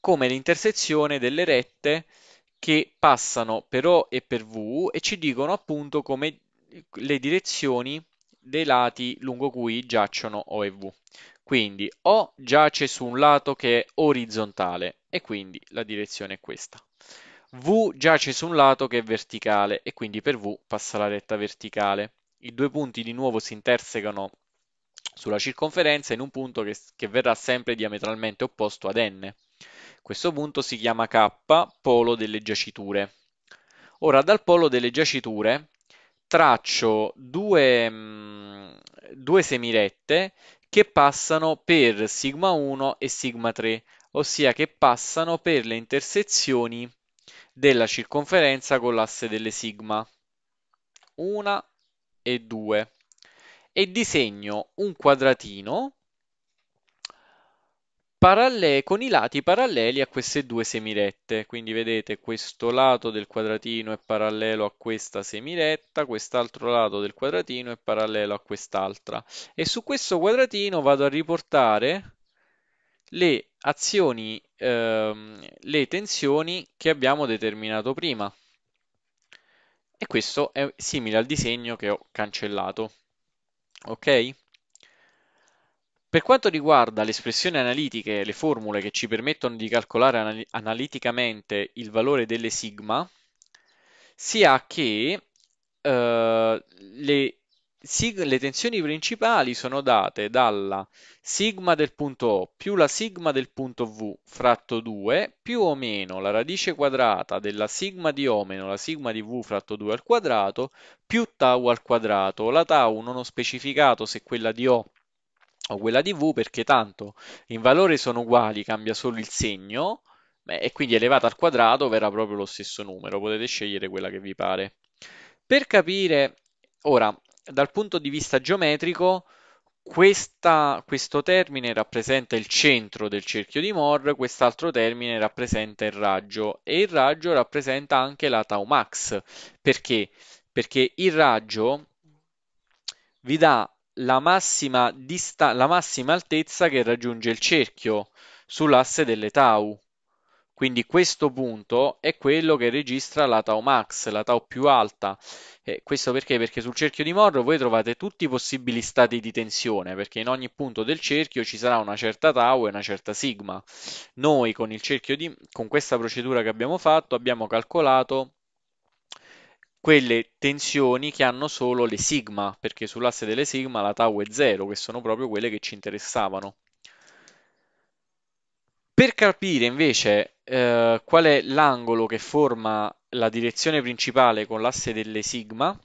Come l'intersezione delle rette che passano per O e per V e ci dicono appunto come le direzioni dei lati lungo cui giacciono O e V. Quindi O giace su un lato che è orizzontale e quindi la direzione è questa. V giace su un lato che è verticale e quindi per V passa la retta verticale. I due punti di nuovo si intersecano sulla circonferenza in un punto che, che verrà sempre diametralmente opposto ad N. Questo punto si chiama K, polo delle giaciture. Ora, dal polo delle giaciture traccio due, mh, mm, due semirette che passano per sigma 1 e sigma 3, ossia che passano per le intersezioni della circonferenza con l'asse delle sigma 1 e 2 e disegno un quadratino parallele, con i lati paralleli a queste due semirette. Quindi vedete questo lato del quadratino è parallelo a questa semiretta, quest'altro lato del quadratino è parallelo a quest'altra. E su questo quadratino vado a riportare le azioni, ehm, le tensioni che abbiamo determinato prima. E questo è simile al disegno che ho cancellato. Ok? Per quanto riguarda le espressioni analitiche, le formule che ci permettono di calcolare anal- analiticamente il valore delle sigma, si ha che eh, le, le tensioni principali sono date dalla sigma del punto O più la sigma del punto V fratto 2 più o meno la radice quadrata della sigma di O meno la sigma di V fratto 2 al quadrato più tau al quadrato. La tau non ho specificato se quella di O o quella di V perché tanto in valore sono uguali, cambia solo il segno beh, e quindi elevata al quadrato verrà proprio lo stesso numero, potete scegliere quella che vi pare. Per capire, ora, dal punto di vista geometrico, questa, questo termine rappresenta il centro del cerchio di Moore, quest'altro termine rappresenta il raggio e il raggio rappresenta anche la tau max. Perché? Perché il raggio vi dà la massima, dista- la massima altezza che raggiunge il cerchio sull'asse delle tau. Quindi questo punto è quello che registra la tau max, la tau più alta. E questo perché? Perché sul cerchio di Morro voi trovate tutti i possibili stati di tensione, perché in ogni punto del cerchio ci sarà una certa tau e una certa sigma. Noi con, di, con questa procedura che abbiamo fatto abbiamo calcolato quelle tensioni che hanno solo le sigma, perché sull'asse delle sigma la tau è 0, che sono proprio quelle che ci interessavano. Per capire invece eh, qual è l'angolo che forma la direzione principale con l'asse delle sigma,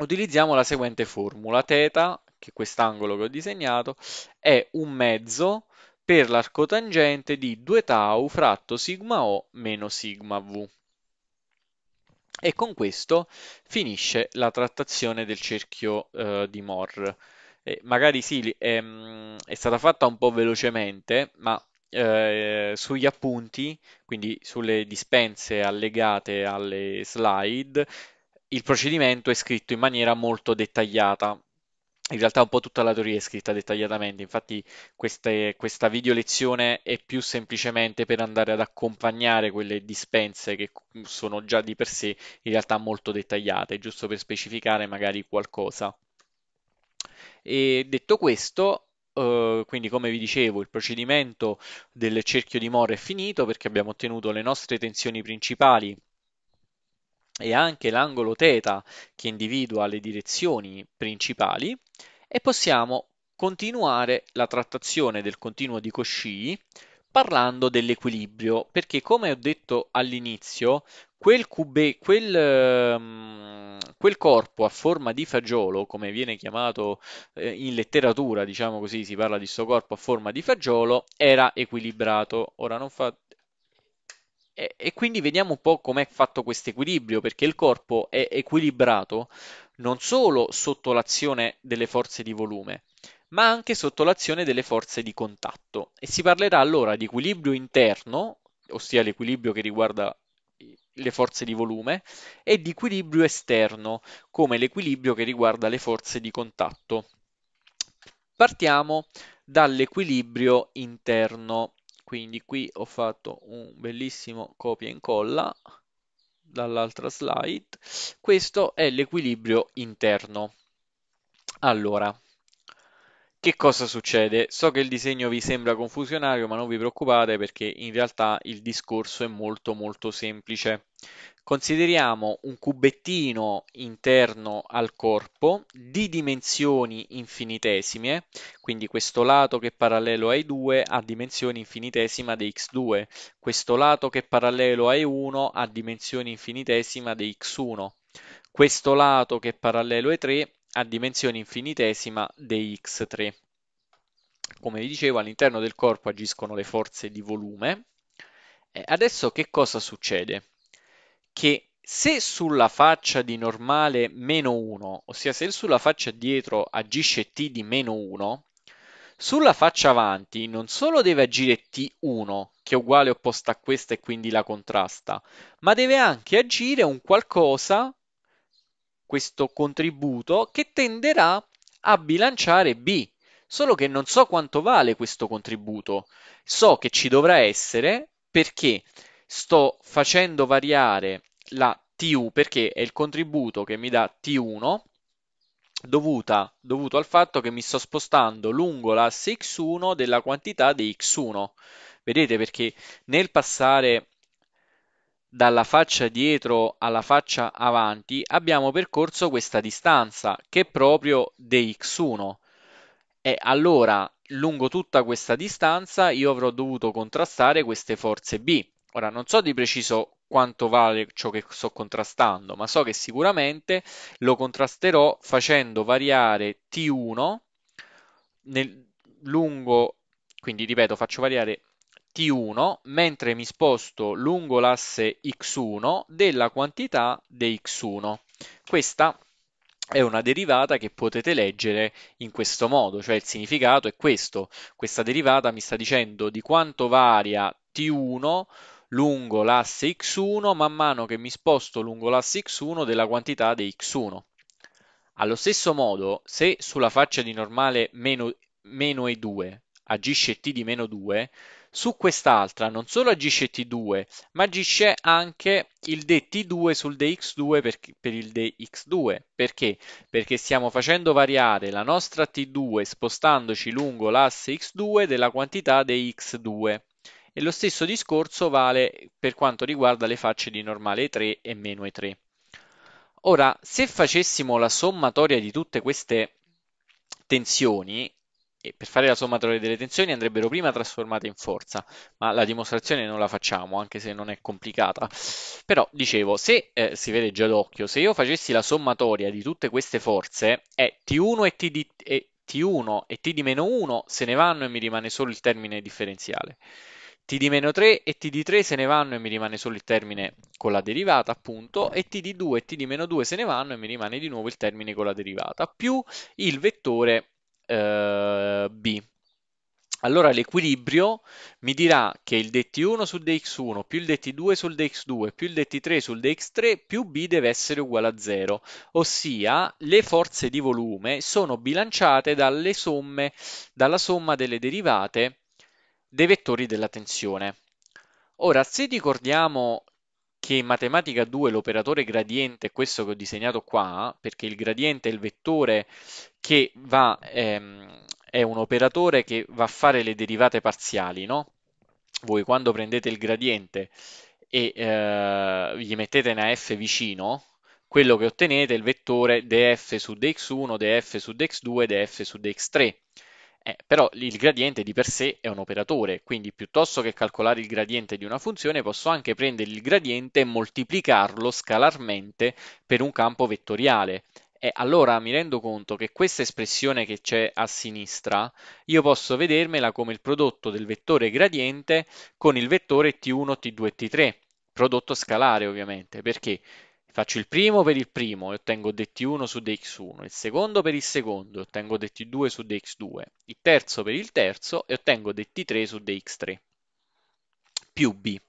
utilizziamo la seguente formula. Teta, che è quest'angolo che ho disegnato, è un mezzo per l'arco tangente di 2 tau fratto sigma O meno sigma V. E con questo finisce la trattazione del cerchio eh, di Moore. Eh, magari sì, è, ehm, è stata fatta un po' velocemente, ma eh, sugli appunti, quindi sulle dispense allegate alle slide, il procedimento è scritto in maniera molto dettagliata, in realtà un po' tutta la teoria è scritta dettagliatamente, infatti queste, questa video lezione è più semplicemente per andare ad accompagnare quelle dispense che sono già di per sé in realtà molto dettagliate, giusto per specificare magari qualcosa. E detto questo, Uh, quindi come vi dicevo il procedimento del cerchio di Moore è finito perché abbiamo ottenuto le nostre tensioni principali e anche l'angolo θ che individua le direzioni principali e possiamo continuare la trattazione del continuo di Cauchy parlando dell'equilibrio, perché come ho detto all'inizio, quel, quel, mm, quel, corpo a forma di fagiolo, come viene chiamato eh, in letteratura, diciamo così, si parla di questo corpo a forma di fagiolo, era equilibrato. Ora non fa e, e quindi vediamo un po' com'è fatto questo equilibrio, perché il corpo è equilibrato non solo sotto l'azione delle forze di volume, ma anche sotto l'azione delle forze di contatto. E si parlerà allora di equilibrio interno, ossia l'equilibrio che riguarda le forze di volume, e di equilibrio esterno, come l'equilibrio che riguarda le forze di contatto. Partiamo dall'equilibrio interno quindi qui ho fatto un bellissimo copia e incolla dall'altra slide questo è l'equilibrio interno allora che cosa succede? So che il disegno vi sembra confusionario, ma non vi preoccupate perché in realtà il discorso è molto molto semplice. Consideriamo un cubettino interno al corpo di dimensioni infinitesime, quindi questo lato che è parallelo ai 2 ha dimensione infinitesima di x2, questo lato che è parallelo ai 1 ha dimensione infinitesima di x1, questo lato che è parallelo ai 3 ha dimensione infinitesima di x3. Come vi dicevo, all'interno del corpo agiscono le forze di volume. Adesso che cosa succede? che se sulla faccia di normale meno 1, ossia se sulla faccia dietro agisce t di meno 1, sulla faccia avanti non solo deve agire t1, che è uguale opposta a questa e quindi la contrasta, ma deve anche agire un qualcosa, questo contributo, che tenderà a bilanciare b, solo che non so quanto vale questo contributo. So che ci dovrà essere perché sto facendo variare la TU perché è il contributo che mi dà T1 dovuta, dovuto al fatto che mi sto spostando lungo l'asse x1 della quantità di x1. Vedete perché nel passare dalla faccia dietro alla faccia avanti abbiamo percorso questa distanza che è proprio dx1 e allora lungo tutta questa distanza io avrò dovuto contrastare queste forze B Ora, non so di preciso quanto vale ciò che sto contrastando, ma so che sicuramente lo contrasterò facendo variare T1 nel lungo, quindi ripeto, faccio variare T1 mentre mi sposto lungo l'asse X1 della quantità di X1. Questa è una derivata che potete leggere in questo modo, cioè il significato è questo. Questa derivata mi sta dicendo di quanto varia T1 lungo l'asse x1 man mano che mi sposto lungo l'asse x1 della quantità di x1. Allo stesso modo, se sulla faccia di normale meno, meno e2 agisce t di meno 2, su quest'altra non solo agisce t2, ma agisce anche il dt2 sul dx2 per, per, il dx2. Perché? Perché stiamo facendo variare la nostra t2 spostandoci lungo l'asse x2 della quantità dx2. E lo stesso discorso vale per quanto riguarda le facce di normale 3 e meno 3 Ora, se facessimo la sommatoria di tutte queste tensioni, e per fare la sommatoria delle tensioni andrebbero prima trasformate in forza, ma la dimostrazione non la facciamo, anche se non è complicata. Però dicevo, se eh, si vede già d'occhio, se io facessi la sommatoria di tutte queste forze, è T1 e, TD, e T1 e T di meno 1 se ne vanno e mi rimane solo il termine differenziale td-3 e td3 se ne vanno e mi rimane solo il termine con la derivata, appunto, e td2 e td-2 se ne vanno e mi rimane di nuovo il termine con la derivata, più il vettore eh, b. Allora l'equilibrio mi dirà che il dt1 sul dx1 più il dt2 sul dx2 più il dt3 sul dx3 più b deve essere uguale a 0, ossia le forze di volume sono bilanciate dalle somme, dalla somma delle derivate dei vettori della tensione. Ora, se ricordiamo che in matematica 2 l'operatore gradiente è questo che ho disegnato qua, perché il gradiente è il vettore che va, ehm, è un operatore che va a fare le derivate parziali, no? Voi quando prendete il gradiente e eh, gli mettete una f vicino, quello che ottenete è il vettore df su dx1, df su dx2, df su dx3. Eh, però il gradiente di per sé è un operatore, quindi piuttosto che calcolare il gradiente di una funzione, posso anche prendere il gradiente e moltiplicarlo scalarmente per un campo vettoriale. E allora mi rendo conto che questa espressione che c'è a sinistra, io posso vedermela come il prodotto del vettore gradiente con il vettore t1, t2, t3, prodotto scalare ovviamente, perché Faccio il primo per il primo e ottengo DT1 su DX1, il secondo per il secondo e ottengo DT2 su DX2, il terzo per il terzo e ottengo DT3 su DX3, più B,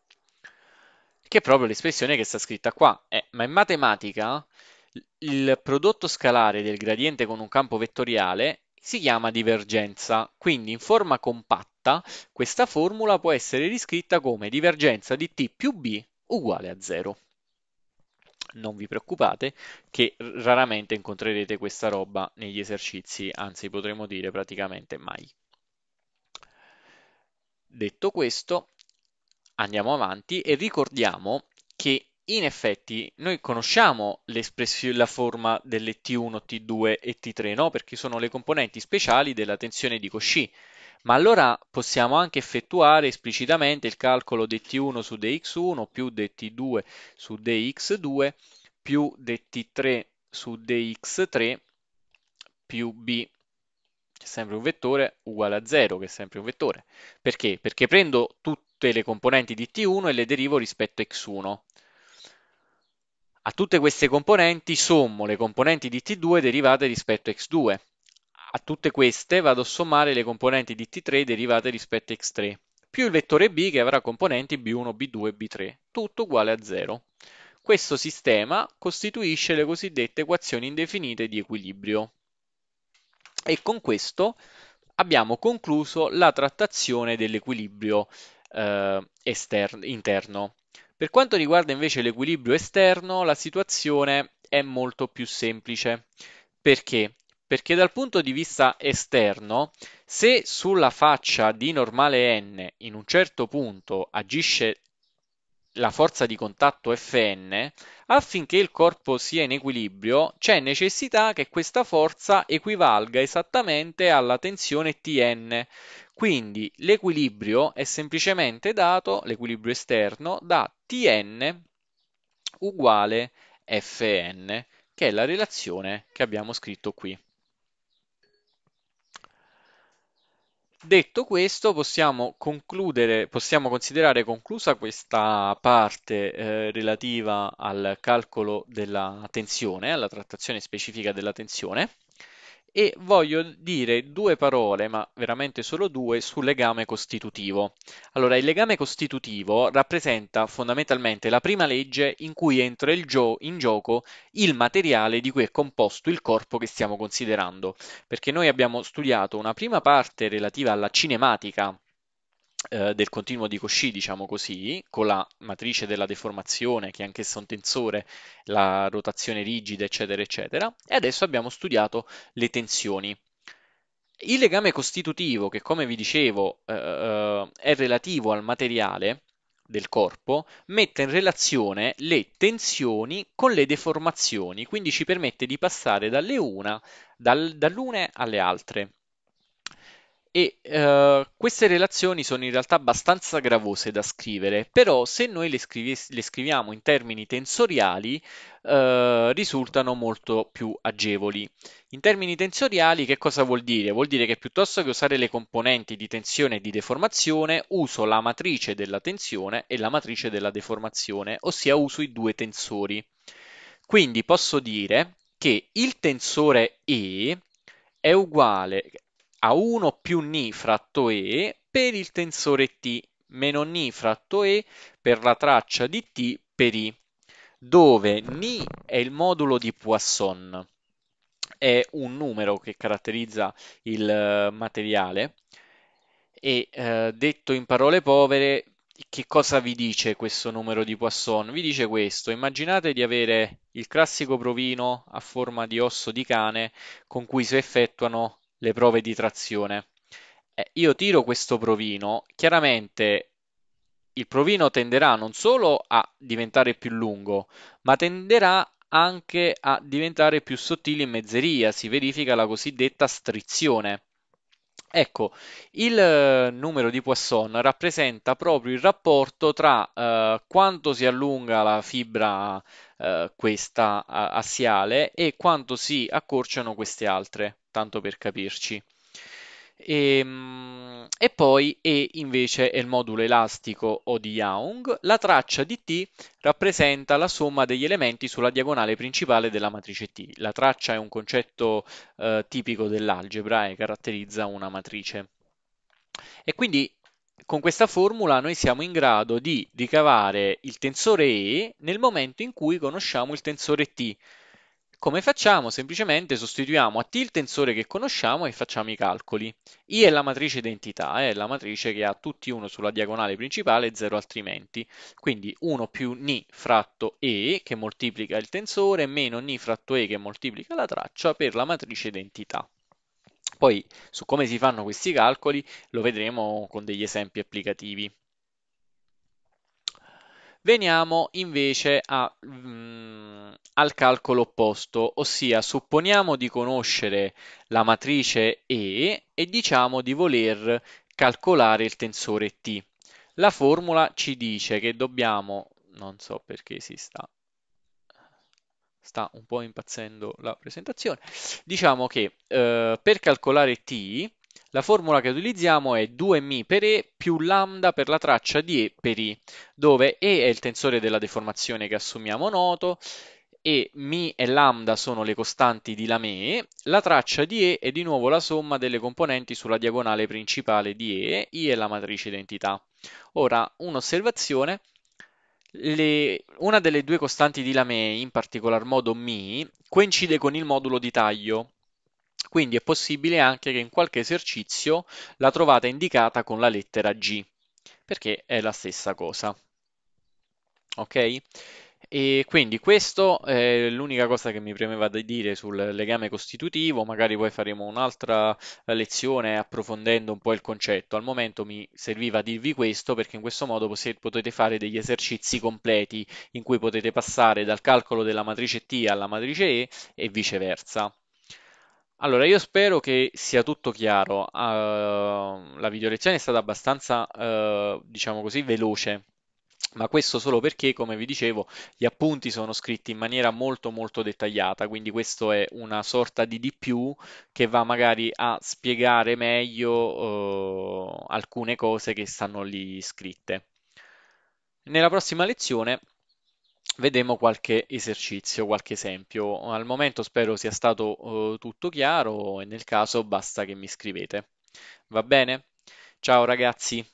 che è proprio l'espressione che sta scritta qua. Eh, ma in matematica il prodotto scalare del gradiente con un campo vettoriale si chiama divergenza, quindi in forma compatta questa formula può essere riscritta come divergenza di t più b uguale a 0 non vi preoccupate che raramente incontrerete questa roba negli esercizi, anzi potremmo dire praticamente mai. Detto questo, andiamo avanti e ricordiamo che in effetti noi conosciamo la forma delle T1, T2 e T3, no? Perché sono le componenti speciali della tensione di Cauchy ma allora possiamo anche effettuare esplicitamente il calcolo dt1 su dx1 più dt2 su dx2 più dt3 su dx3 più b che è sempre un vettore uguale a 0 che è sempre un vettore perché? perché prendo tutte le componenti di t1 e le derivo rispetto a x1 a tutte queste componenti sommo le componenti di t2 derivate rispetto a x2 a tutte queste vado a sommare le componenti di T3 derivate rispetto a X3, più il vettore B che avrà componenti B1, B2 e B3, tutto uguale a 0. Questo sistema costituisce le cosiddette equazioni indefinite di equilibrio. E con questo abbiamo concluso la trattazione dell'equilibrio eh, interno. Per quanto riguarda invece l'equilibrio esterno, la situazione è molto più semplice. Perché? perché dal punto di vista esterno, se sulla faccia di normale n in un certo punto agisce la forza di contatto Fn, affinché il corpo sia in equilibrio, c'è necessità che questa forza equivalga esattamente alla tensione Tn. Quindi l'equilibrio è semplicemente dato, l'equilibrio esterno, da Tn uguale Fn, che è la relazione che abbiamo scritto qui. Detto questo, possiamo concludere, possiamo considerare conclusa questa parte eh, relativa al calcolo della tensione, alla trattazione specifica della tensione e voglio dire due parole, ma veramente solo due, sul legame costitutivo. Allora, il legame costitutivo rappresenta fondamentalmente la prima legge in cui entra gio- in gioco il materiale di cui è composto il corpo che stiamo considerando, perché noi abbiamo studiato una prima parte relativa alla cinematica eh, del continuo di Cauchy, diciamo così, con la matrice della deformazione, che è anch'essa un tensore, la rotazione rigida, eccetera, eccetera. E adesso abbiamo studiato le tensioni. Il legame costitutivo, che come vi dicevo eh, eh, è relativo al materiale del corpo, mette in relazione le tensioni con le deformazioni, quindi ci permette di passare dalle una, dal, dall'une alle altre. E uh, queste relazioni sono in realtà abbastanza gravose da scrivere, però se noi le, scrivi- le scriviamo in termini tensoriali uh, risultano molto più agevoli. In termini tensoriali che cosa vuol dire? Vuol dire che piuttosto che usare le componenti di tensione e di deformazione, uso la matrice della tensione e la matrice della deformazione, ossia uso i due tensori. Quindi posso dire che il tensore E è uguale, a 1 più Ni fratto E per il tensore T, meno Ni fratto E per la traccia di T per I, dove Ni è il modulo di Poisson, è un numero che caratterizza il eh, materiale e eh, detto in parole povere che cosa vi dice questo numero di Poisson? Vi dice questo, immaginate di avere il classico provino a forma di osso di cane con cui si effettuano le prove di trazione. Eh, io tiro questo provino, chiaramente il provino tenderà non solo a diventare più lungo, ma tenderà anche a diventare più sottile in mezzeria, si verifica la cosiddetta strizione. Ecco, il eh, numero di Poisson rappresenta proprio il rapporto tra eh, quanto si allunga la fibra eh, questa assiale e quanto si accorciano queste altre tanto per capirci. E, ehm, e, poi E invece è il modulo elastico o di Young. La traccia di T rappresenta la somma degli elementi sulla diagonale principale della matrice T. La traccia è un concetto eh, tipico dell'algebra e caratterizza una matrice. E quindi con questa formula noi siamo in grado di ricavare il tensore E nel momento in cui conosciamo il tensore T come facciamo? Semplicemente sostituiamo a t il tensore che conosciamo e facciamo i calcoli. I è la matrice identità, è la matrice che ha tutti 1 sulla diagonale principale e 0 altrimenti. Quindi 1 più ni fratto e che moltiplica il tensore meno ni fratto e che moltiplica la traccia per la matrice identità. Poi su come si fanno questi calcoli lo vedremo con degli esempi applicativi. Veniamo invece a, mh, mm, al calcolo opposto, ossia supponiamo di conoscere la matrice E e diciamo di voler calcolare il tensore T. La formula ci dice che dobbiamo, non so perché si sta, sta un po' impazzendo la presentazione, diciamo che eh, per calcolare T la formula che utilizziamo è 2μ per E più lambda per la traccia di E per I, dove E è il tensore della deformazione che assumiamo noto, e mi e lambda sono le costanti di Lamé, la traccia di E è di nuovo la somma delle componenti sulla diagonale principale di E, I è la matrice identità. Ora, un'osservazione, le... una delle due costanti di Lamé, in particolar modo mi, coincide con il modulo di taglio quindi è possibile anche che in qualche esercizio la trovate indicata con la lettera G, perché è la stessa cosa. Ok? E quindi questo è l'unica cosa che mi premeva da dire sul legame costitutivo, magari poi faremo un'altra lezione approfondendo un po' il concetto. Al momento mi serviva dirvi questo perché in questo modo potete fare degli esercizi completi in cui potete passare dal calcolo della matrice T alla matrice E e viceversa. Allora, io spero che sia tutto chiaro. Ah, la videolezione è stata abbastanza, eh, diciamo così, veloce, ma questo solo perché, come vi dicevo, gli appunti sono scritti in maniera molto molto dettagliata, quindi questo è una sorta di di più che va magari a spiegare meglio, eh, alcune cose che stanno lì scritte. Nella prossima lezione vedremo qualche esercizio, qualche esempio. Al momento spero sia stato eh, tutto chiaro e nel caso basta che mi scrivete. Va bene? Ciao ragazzi!